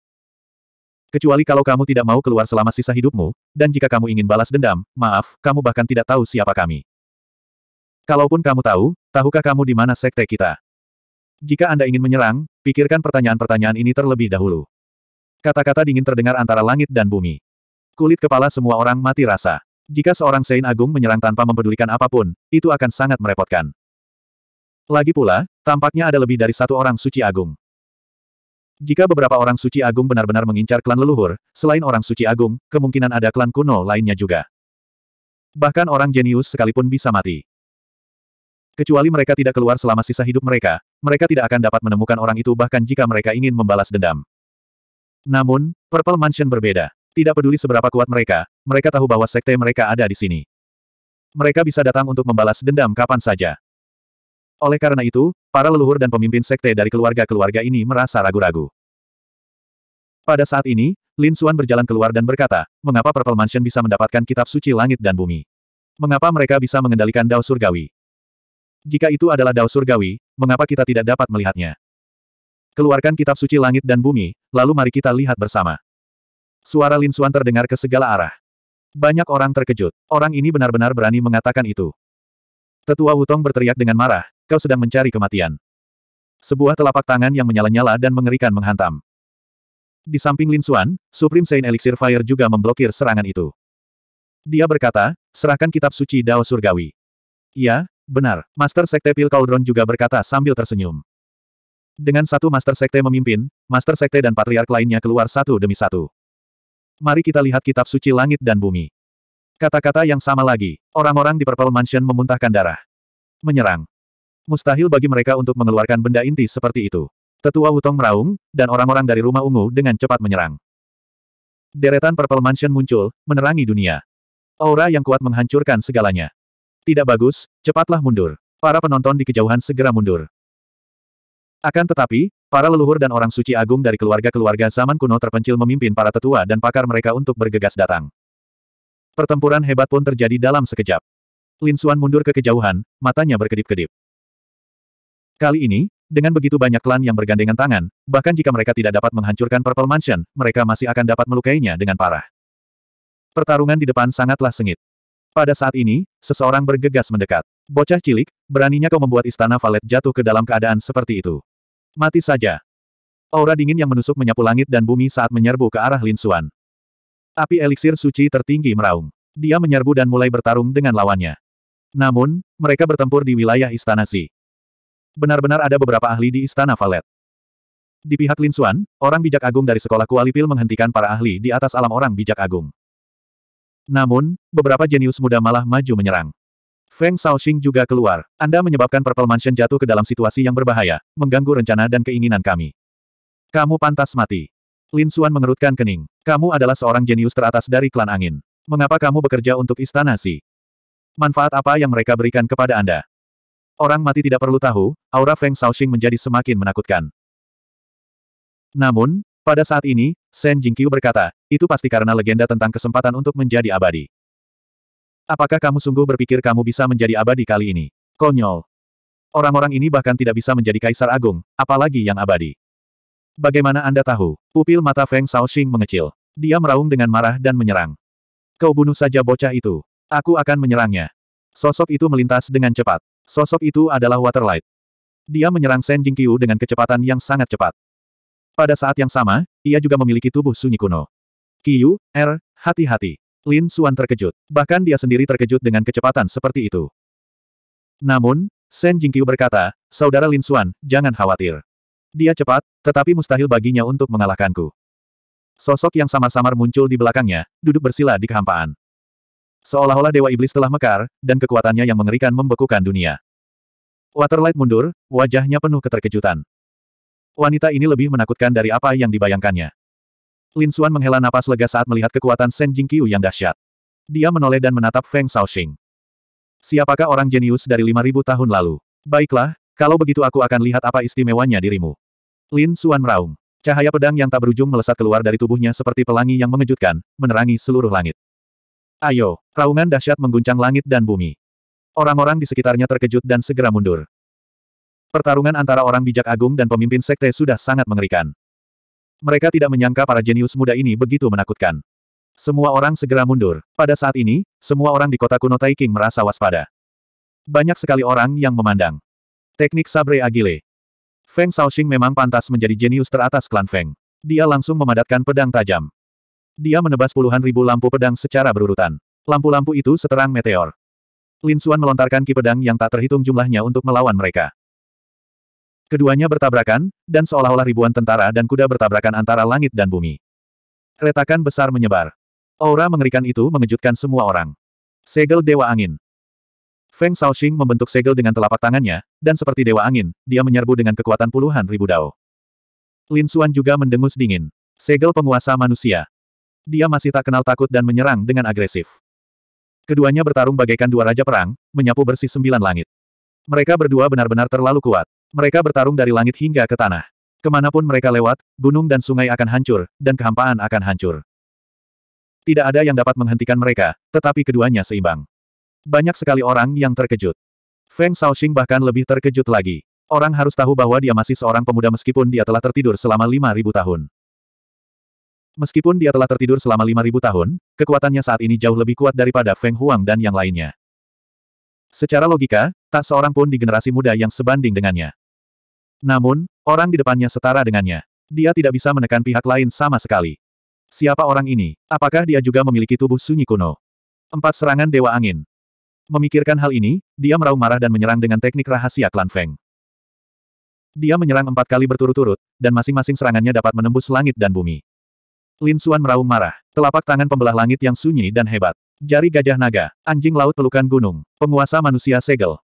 Kecuali kalau kamu tidak mau keluar selama sisa hidupmu, dan jika kamu ingin balas dendam, maaf, kamu bahkan tidak tahu siapa kami. Kalaupun kamu tahu, tahukah kamu di mana sekte kita? Jika Anda ingin menyerang, pikirkan pertanyaan-pertanyaan ini terlebih dahulu. Kata-kata dingin terdengar antara langit dan bumi. Kulit kepala semua orang mati rasa. Jika seorang Sein Agung menyerang tanpa mempedulikan apapun, itu akan sangat merepotkan. Lagi pula, tampaknya ada lebih dari satu orang suci agung. Jika beberapa orang suci agung benar-benar mengincar klan leluhur, selain orang suci agung, kemungkinan ada klan kuno lainnya juga. Bahkan orang jenius sekalipun bisa mati. Kecuali mereka tidak keluar selama sisa hidup mereka, mereka tidak akan dapat menemukan orang itu bahkan jika mereka ingin membalas dendam. Namun, Purple Mansion berbeda. Tidak peduli seberapa kuat mereka, mereka tahu bahwa sekte mereka ada di sini. Mereka bisa datang untuk membalas dendam kapan saja. Oleh karena itu, para leluhur dan pemimpin sekte dari keluarga-keluarga ini merasa ragu-ragu. Pada saat ini, Lin Suan berjalan keluar dan berkata, mengapa Purple Mansion bisa mendapatkan kitab suci langit dan bumi? Mengapa mereka bisa mengendalikan dao surgawi? Jika itu adalah dao surgawi, mengapa kita tidak dapat melihatnya? Keluarkan kitab suci langit dan bumi, lalu mari kita lihat bersama. Suara Lin Suan terdengar ke segala arah. Banyak orang terkejut. Orang ini benar-benar berani mengatakan itu. Tetua Wutong berteriak dengan marah, kau sedang mencari kematian. Sebuah telapak tangan yang menyala-nyala dan mengerikan menghantam. Di samping Lin Suan, Supreme Saint Elixir Fire juga memblokir serangan itu. Dia berkata, serahkan kitab suci Dao Surgawi. Ya. Benar, Master Sekte Pil Cauldron juga berkata sambil tersenyum. Dengan satu Master Sekte memimpin, Master Sekte dan Patriark lainnya keluar satu demi satu. Mari kita lihat kitab suci langit dan bumi. Kata-kata yang sama lagi, orang-orang di Purple Mansion memuntahkan darah. Menyerang. Mustahil bagi mereka untuk mengeluarkan benda inti seperti itu. Tetua Wutong meraung, dan orang-orang dari rumah ungu dengan cepat menyerang. Deretan Purple Mansion muncul, menerangi dunia. Aura yang kuat menghancurkan segalanya. Tidak bagus, cepatlah mundur. Para penonton di kejauhan segera mundur. Akan tetapi, para leluhur dan orang suci agung dari keluarga-keluarga zaman kuno terpencil memimpin para tetua dan pakar mereka untuk bergegas datang. Pertempuran hebat pun terjadi dalam sekejap. Lin Xuan mundur ke kejauhan, matanya berkedip-kedip. Kali ini, dengan begitu banyak klan yang bergandengan tangan, bahkan jika mereka tidak dapat menghancurkan Purple Mansion, mereka masih akan dapat melukainya dengan parah. Pertarungan di depan sangatlah sengit. Pada saat ini, seseorang bergegas mendekat. Bocah cilik, beraninya kau membuat istana Valet jatuh ke dalam keadaan seperti itu. Mati saja. Aura dingin yang menusuk menyapu langit dan bumi saat menyerbu ke arah Lin Xuan. Api eliksir suci tertinggi meraung. Dia menyerbu dan mulai bertarung dengan lawannya. Namun, mereka bertempur di wilayah istana Si. Benar-benar ada beberapa ahli di istana Valet. Di pihak Lin Xuan, orang bijak agung dari sekolah Kualipil menghentikan para ahli di atas alam orang bijak agung. Namun, beberapa jenius muda malah maju menyerang. Feng Shaoxing juga keluar. Anda menyebabkan Purple Mansion jatuh ke dalam situasi yang berbahaya, mengganggu rencana dan keinginan kami. Kamu pantas mati. Lin Xuan mengerutkan kening. Kamu adalah seorang jenius teratas dari klan angin. Mengapa kamu bekerja untuk istana si? Manfaat apa yang mereka berikan kepada Anda? Orang mati tidak perlu tahu, aura Feng Shaoxing menjadi semakin menakutkan. Namun, pada saat ini, Shen Jingqiu berkata, itu pasti karena legenda tentang kesempatan untuk menjadi abadi. Apakah kamu sungguh berpikir kamu bisa menjadi abadi kali ini? Konyol. Orang-orang ini bahkan tidak bisa menjadi kaisar agung, apalagi yang abadi. Bagaimana Anda tahu? Pupil mata Feng Shaoxing mengecil. Dia meraung dengan marah dan menyerang. Kau bunuh saja bocah itu. Aku akan menyerangnya. Sosok itu melintas dengan cepat. Sosok itu adalah Waterlight. Dia menyerang Shen Jingqiu dengan kecepatan yang sangat cepat. Pada saat yang sama, ia juga memiliki tubuh sunyi kuno. Kiyu, Er, hati-hati. Lin Suan terkejut. Bahkan dia sendiri terkejut dengan kecepatan seperti itu. Namun, Shen Jingqiu berkata, Saudara Lin Suan, jangan khawatir. Dia cepat, tetapi mustahil baginya untuk mengalahkanku. Sosok yang samar-samar muncul di belakangnya, duduk bersila di kehampaan. Seolah-olah Dewa Iblis telah mekar, dan kekuatannya yang mengerikan membekukan dunia. Waterlight mundur, wajahnya penuh keterkejutan. Wanita ini lebih menakutkan dari apa yang dibayangkannya. Lin Xuan menghela napas lega saat melihat kekuatan Shen Jingqiu yang dahsyat. Dia menoleh dan menatap Feng Shaoxing. Siapakah orang jenius dari 5000 tahun lalu? Baiklah, kalau begitu aku akan lihat apa istimewanya dirimu. Lin Xuan meraung. Cahaya pedang yang tak berujung melesat keluar dari tubuhnya seperti pelangi yang mengejutkan, menerangi seluruh langit. Ayo, raungan dahsyat mengguncang langit dan bumi. Orang-orang di sekitarnya terkejut dan segera mundur. Pertarungan antara orang bijak agung dan pemimpin sekte sudah sangat mengerikan. Mereka tidak menyangka para jenius muda ini begitu menakutkan. Semua orang segera mundur. Pada saat ini, semua orang di kota kuno Taiking merasa waspada. Banyak sekali orang yang memandang. Teknik Sabre Agile. Feng Shaoxing memang pantas menjadi jenius teratas klan Feng. Dia langsung memadatkan pedang tajam. Dia menebas puluhan ribu lampu pedang secara berurutan. Lampu-lampu itu seterang meteor. Lin Xuan melontarkan ki pedang yang tak terhitung jumlahnya untuk melawan mereka. Keduanya bertabrakan, dan seolah-olah ribuan tentara dan kuda bertabrakan antara langit dan bumi. Retakan besar menyebar. Aura mengerikan itu mengejutkan semua orang. Segel Dewa Angin Feng Shaoxing membentuk segel dengan telapak tangannya, dan seperti Dewa Angin, dia menyerbu dengan kekuatan puluhan ribu dao. Lin Xuan juga mendengus dingin. Segel penguasa manusia. Dia masih tak kenal takut dan menyerang dengan agresif. Keduanya bertarung bagaikan dua raja perang, menyapu bersih sembilan langit. Mereka berdua benar-benar terlalu kuat. Mereka bertarung dari langit hingga ke tanah. Kemanapun mereka lewat, gunung dan sungai akan hancur, dan kehampaan akan hancur. Tidak ada yang dapat menghentikan mereka, tetapi keduanya seimbang. Banyak sekali orang yang terkejut. Feng Shaoxing bahkan lebih terkejut lagi. Orang harus tahu bahwa dia masih seorang pemuda meskipun dia telah tertidur selama 5.000 tahun. Meskipun dia telah tertidur selama 5.000 tahun, kekuatannya saat ini jauh lebih kuat daripada Feng Huang dan yang lainnya. Secara logika, tak seorang pun di generasi muda yang sebanding dengannya. Namun, orang di depannya setara dengannya. Dia tidak bisa menekan pihak lain sama sekali. Siapa orang ini? Apakah dia juga memiliki tubuh sunyi kuno? Empat serangan Dewa Angin. Memikirkan hal ini, dia meraung marah dan menyerang dengan teknik rahasia klan Feng. Dia menyerang empat kali berturut-turut, dan masing-masing serangannya dapat menembus langit dan bumi. Lin Xuan meraung marah, telapak tangan pembelah langit yang sunyi dan hebat. Jari gajah naga, anjing laut pelukan gunung, penguasa manusia segel.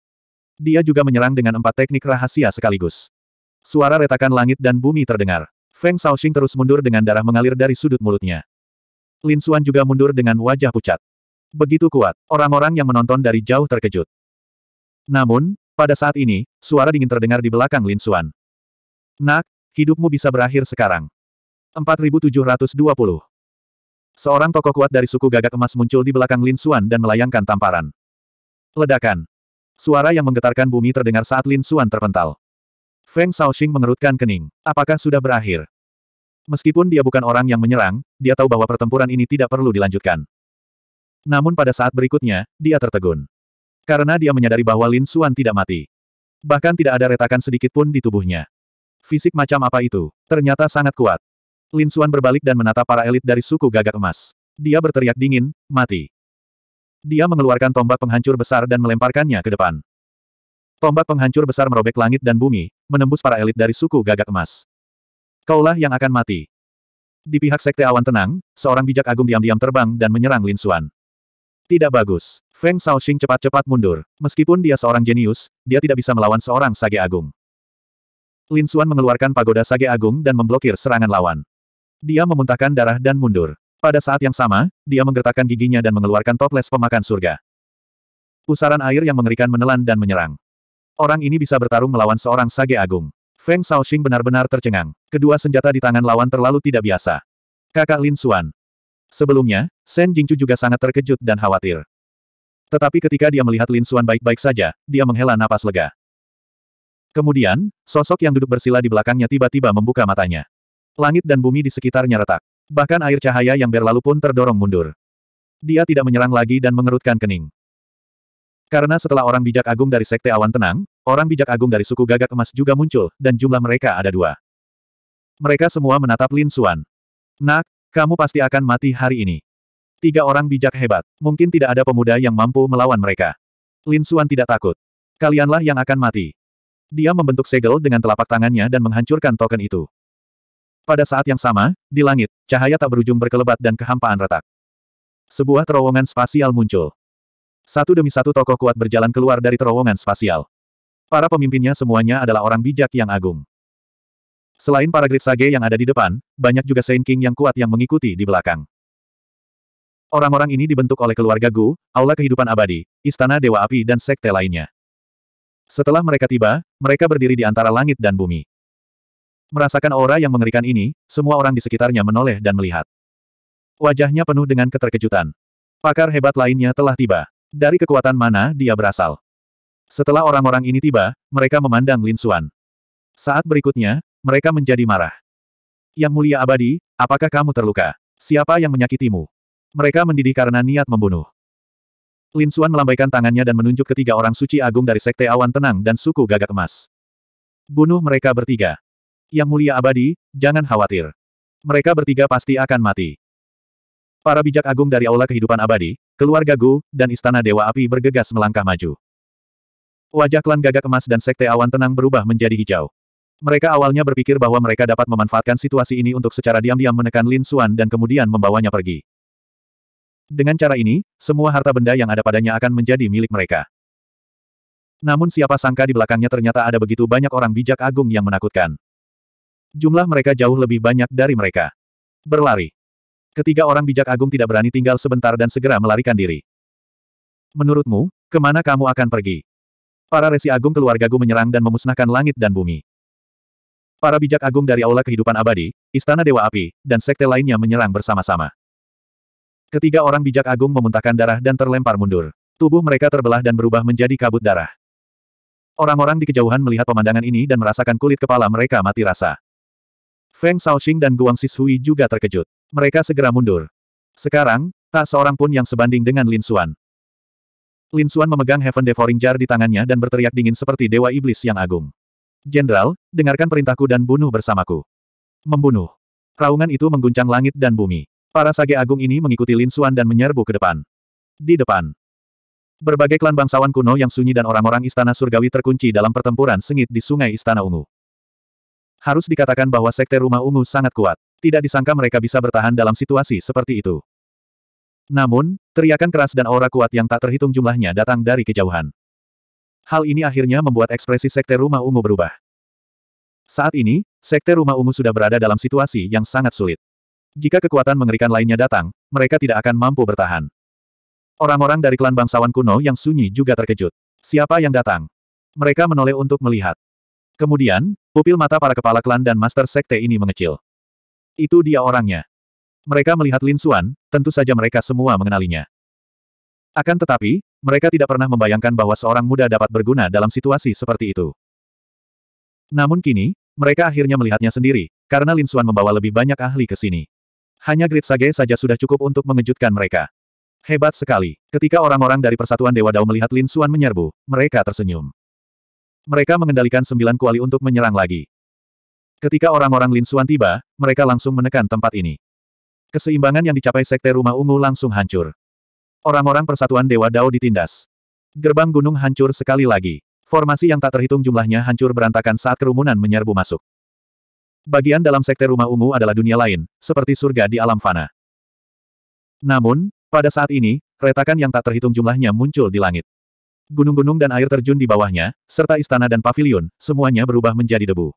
Dia juga menyerang dengan empat teknik rahasia sekaligus. Suara retakan langit dan bumi terdengar. Feng Shaoxing terus mundur dengan darah mengalir dari sudut mulutnya. Lin Xuan juga mundur dengan wajah pucat. Begitu kuat, orang-orang yang menonton dari jauh terkejut. Namun, pada saat ini, suara dingin terdengar di belakang Lin Xuan. Nak, hidupmu bisa berakhir sekarang. 4720 Seorang tokoh kuat dari suku gagak emas muncul di belakang Lin Xuan dan melayangkan tamparan. Ledakan. Suara yang menggetarkan bumi terdengar saat Lin Xuan terpental. Feng Shaoxing mengerutkan kening. Apakah sudah berakhir? Meskipun dia bukan orang yang menyerang, dia tahu bahwa pertempuran ini tidak perlu dilanjutkan. Namun pada saat berikutnya, dia tertegun. Karena dia menyadari bahwa Lin Xuan tidak mati. Bahkan tidak ada retakan sedikit pun di tubuhnya. Fisik macam apa itu? Ternyata sangat kuat. Lin Suan berbalik dan menatap para elit dari suku gagak emas. Dia berteriak dingin, mati. Dia mengeluarkan tombak penghancur besar dan melemparkannya ke depan. Tombak penghancur besar merobek langit dan bumi, menembus para elit dari suku gagak emas. Kaulah yang akan mati. Di pihak Sekte Awan Tenang, seorang bijak agung diam-diam terbang dan menyerang Lin Suan. Tidak bagus. Feng Shaoxing cepat-cepat mundur. Meskipun dia seorang jenius, dia tidak bisa melawan seorang Sage Agung. Lin Suan mengeluarkan pagoda Sage Agung dan memblokir serangan lawan. Dia memuntahkan darah dan mundur. Pada saat yang sama, dia menggertakkan giginya dan mengeluarkan toples pemakan surga. Pusaran air yang mengerikan menelan dan menyerang. Orang ini bisa bertarung melawan seorang sage agung. Feng Shaoxing benar-benar tercengang. Kedua senjata di tangan lawan terlalu tidak biasa. Kakak Lin Xuan. Sebelumnya, Shen Jingchu juga sangat terkejut dan khawatir. Tetapi ketika dia melihat Lin Xuan baik-baik saja, dia menghela napas lega. Kemudian, sosok yang duduk bersila di belakangnya tiba-tiba membuka matanya. Langit dan bumi di sekitarnya retak. Bahkan air cahaya yang berlalu pun terdorong mundur. Dia tidak menyerang lagi dan mengerutkan kening. Karena setelah orang bijak agung dari Sekte Awan Tenang, orang bijak agung dari suku Gagak Emas juga muncul, dan jumlah mereka ada dua. Mereka semua menatap Lin Suan. Nak, kamu pasti akan mati hari ini. Tiga orang bijak hebat, mungkin tidak ada pemuda yang mampu melawan mereka. Lin Suan tidak takut. Kalianlah yang akan mati. Dia membentuk segel dengan telapak tangannya dan menghancurkan token itu. Pada saat yang sama, di langit, cahaya tak berujung berkelebat dan kehampaan retak. Sebuah terowongan spasial muncul. Satu demi satu tokoh kuat berjalan keluar dari terowongan spasial. Para pemimpinnya semuanya adalah orang bijak yang agung. Selain para Great Sage yang ada di depan, banyak juga Saint King yang kuat yang mengikuti di belakang. Orang-orang ini dibentuk oleh keluarga Gu, Aula Kehidupan Abadi, Istana Dewa Api dan Sekte lainnya. Setelah mereka tiba, mereka berdiri di antara langit dan bumi. Merasakan aura yang mengerikan ini, semua orang di sekitarnya menoleh dan melihat. Wajahnya penuh dengan keterkejutan. Pakar hebat lainnya telah tiba. Dari kekuatan mana dia berasal? Setelah orang-orang ini tiba, mereka memandang Lin Xuan. Saat berikutnya, mereka menjadi marah. Yang mulia abadi, apakah kamu terluka? Siapa yang menyakitimu? Mereka mendidih karena niat membunuh. Lin Xuan melambaikan tangannya dan menunjuk ketiga orang suci agung dari Sekte Awan Tenang dan suku Gagak Emas. Bunuh mereka bertiga. Yang mulia abadi, jangan khawatir. Mereka bertiga pasti akan mati. Para bijak agung dari Aula Kehidupan Abadi, keluarga Gu, dan Istana Dewa Api bergegas melangkah maju. Wajah klan gagak emas dan sekte awan tenang berubah menjadi hijau. Mereka awalnya berpikir bahwa mereka dapat memanfaatkan situasi ini untuk secara diam-diam menekan Lin Xuan dan kemudian membawanya pergi. Dengan cara ini, semua harta benda yang ada padanya akan menjadi milik mereka. Namun siapa sangka di belakangnya ternyata ada begitu banyak orang bijak agung yang menakutkan. Jumlah mereka jauh lebih banyak dari mereka. Berlari. Ketiga orang bijak agung tidak berani tinggal sebentar dan segera melarikan diri. Menurutmu, kemana kamu akan pergi? Para resi agung keluarga Gu menyerang dan memusnahkan langit dan bumi. Para bijak agung dari Aula Kehidupan Abadi, Istana Dewa Api, dan sekte lainnya menyerang bersama-sama. Ketiga orang bijak agung memuntahkan darah dan terlempar mundur. Tubuh mereka terbelah dan berubah menjadi kabut darah. Orang-orang di kejauhan melihat pemandangan ini dan merasakan kulit kepala mereka mati rasa. Feng Shaoxing dan Guang Sishui juga terkejut. Mereka segera mundur. Sekarang, tak seorang pun yang sebanding dengan Lin Xuan. Lin Xuan memegang Heaven Devouring Jar di tangannya dan berteriak dingin seperti dewa iblis yang agung. Jenderal, dengarkan perintahku dan bunuh bersamaku. Membunuh. Raungan itu mengguncang langit dan bumi. Para sage agung ini mengikuti Lin Xuan dan menyerbu ke depan. Di depan. Berbagai klan bangsawan kuno yang sunyi dan orang-orang istana surgawi terkunci dalam pertempuran sengit di sungai Istana Ungu. Harus dikatakan bahwa Sekte Rumah Ungu sangat kuat. Tidak disangka mereka bisa bertahan dalam situasi seperti itu. Namun, teriakan keras dan aura kuat yang tak terhitung jumlahnya datang dari kejauhan. Hal ini akhirnya membuat ekspresi Sekte Rumah Ungu berubah. Saat ini, Sekte Rumah Ungu sudah berada dalam situasi yang sangat sulit. Jika kekuatan mengerikan lainnya datang, mereka tidak akan mampu bertahan. Orang-orang dari klan bangsawan kuno yang sunyi juga terkejut. Siapa yang datang? Mereka menoleh untuk melihat. Kemudian, pupil mata para kepala klan dan master sekte ini mengecil. Itu dia orangnya. Mereka melihat Lin Xuan, tentu saja mereka semua mengenalinya. Akan tetapi, mereka tidak pernah membayangkan bahwa seorang muda dapat berguna dalam situasi seperti itu. Namun kini, mereka akhirnya melihatnya sendiri, karena Lin Xuan membawa lebih banyak ahli ke sini. Hanya Grid Sage saja sudah cukup untuk mengejutkan mereka. Hebat sekali. Ketika orang-orang dari Persatuan Dewa Dao melihat Lin Xuan menyerbu, mereka tersenyum. Mereka mengendalikan sembilan kuali untuk menyerang lagi. Ketika orang-orang Lin Xuan tiba, mereka langsung menekan tempat ini. Keseimbangan yang dicapai Sekte Rumah Ungu langsung hancur. Orang-orang Persatuan Dewa Dao ditindas. Gerbang gunung hancur sekali lagi. Formasi yang tak terhitung jumlahnya hancur berantakan saat kerumunan menyerbu masuk. Bagian dalam Sekte Rumah Ungu adalah dunia lain, seperti surga di alam fana. Namun, pada saat ini, retakan yang tak terhitung jumlahnya muncul di langit gunung-gunung dan air terjun di bawahnya, serta istana dan pavilion, semuanya berubah menjadi debu.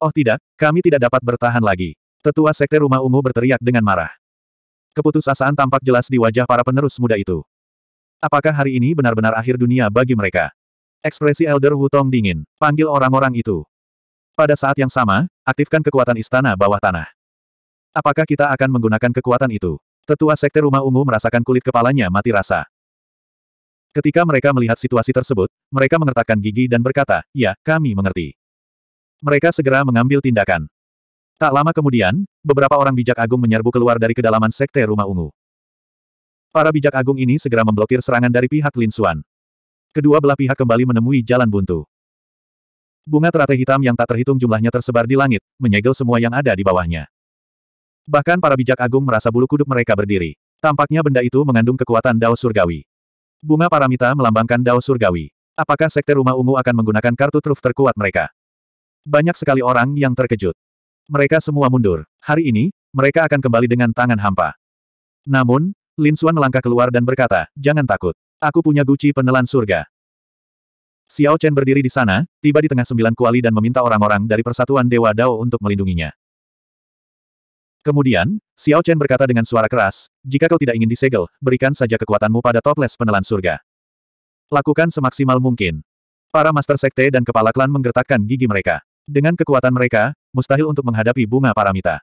Oh tidak, kami tidak dapat bertahan lagi. Tetua Sekte Rumah Ungu berteriak dengan marah. Keputusasaan tampak jelas di wajah para penerus muda itu. Apakah hari ini benar-benar akhir dunia bagi mereka? Ekspresi Elder Wutong dingin, panggil orang-orang itu. Pada saat yang sama, aktifkan kekuatan istana bawah tanah. Apakah kita akan menggunakan kekuatan itu? Tetua Sekte Rumah Ungu merasakan kulit kepalanya mati rasa. Ketika mereka melihat situasi tersebut, mereka mengertakkan gigi dan berkata, ya, kami mengerti. Mereka segera mengambil tindakan. Tak lama kemudian, beberapa orang bijak agung menyerbu keluar dari kedalaman sekte rumah ungu. Para bijak agung ini segera memblokir serangan dari pihak Lin Suan. Kedua belah pihak kembali menemui jalan buntu. Bunga teratai hitam yang tak terhitung jumlahnya tersebar di langit, menyegel semua yang ada di bawahnya. Bahkan para bijak agung merasa bulu kuduk mereka berdiri. Tampaknya benda itu mengandung kekuatan dao surgawi. Bunga paramita melambangkan dao surgawi. Apakah sekte rumah ungu akan menggunakan kartu truf terkuat mereka? Banyak sekali orang yang terkejut. Mereka semua mundur. Hari ini, mereka akan kembali dengan tangan hampa. Namun, Lin Xuan melangkah keluar dan berkata, jangan takut. Aku punya guci penelan surga. Xiao Chen berdiri di sana, tiba di tengah sembilan kuali dan meminta orang-orang dari Persatuan Dewa Dao untuk melindunginya. Kemudian, Xiao Chen berkata dengan suara keras, jika kau tidak ingin disegel, berikan saja kekuatanmu pada toples penelan surga. Lakukan semaksimal mungkin. Para master sekte dan kepala klan menggertakkan gigi mereka. Dengan kekuatan mereka, mustahil untuk menghadapi bunga paramita.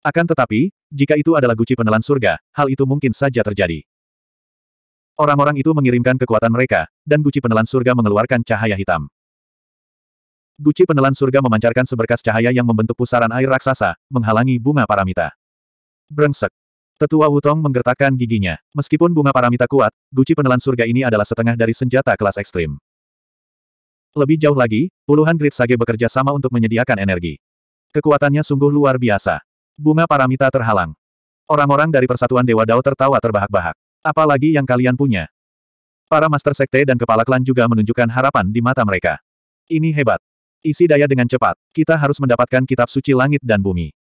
Akan tetapi, jika itu adalah guci penelan surga, hal itu mungkin saja terjadi. Orang-orang itu mengirimkan kekuatan mereka, dan guci penelan surga mengeluarkan cahaya hitam. Guci penelan surga memancarkan seberkas cahaya yang membentuk pusaran air raksasa, menghalangi bunga paramita. Brengsek. Tetua Wutong menggertakkan giginya. Meskipun bunga paramita kuat, guci penelan surga ini adalah setengah dari senjata kelas ekstrim. Lebih jauh lagi, puluhan grid sage bekerja sama untuk menyediakan energi. Kekuatannya sungguh luar biasa. Bunga paramita terhalang. Orang-orang dari Persatuan Dewa Dao tertawa terbahak-bahak. Apalagi yang kalian punya? Para Master Sekte dan Kepala Klan juga menunjukkan harapan di mata mereka. Ini hebat. Isi daya dengan cepat. Kita harus mendapatkan kitab suci langit dan bumi.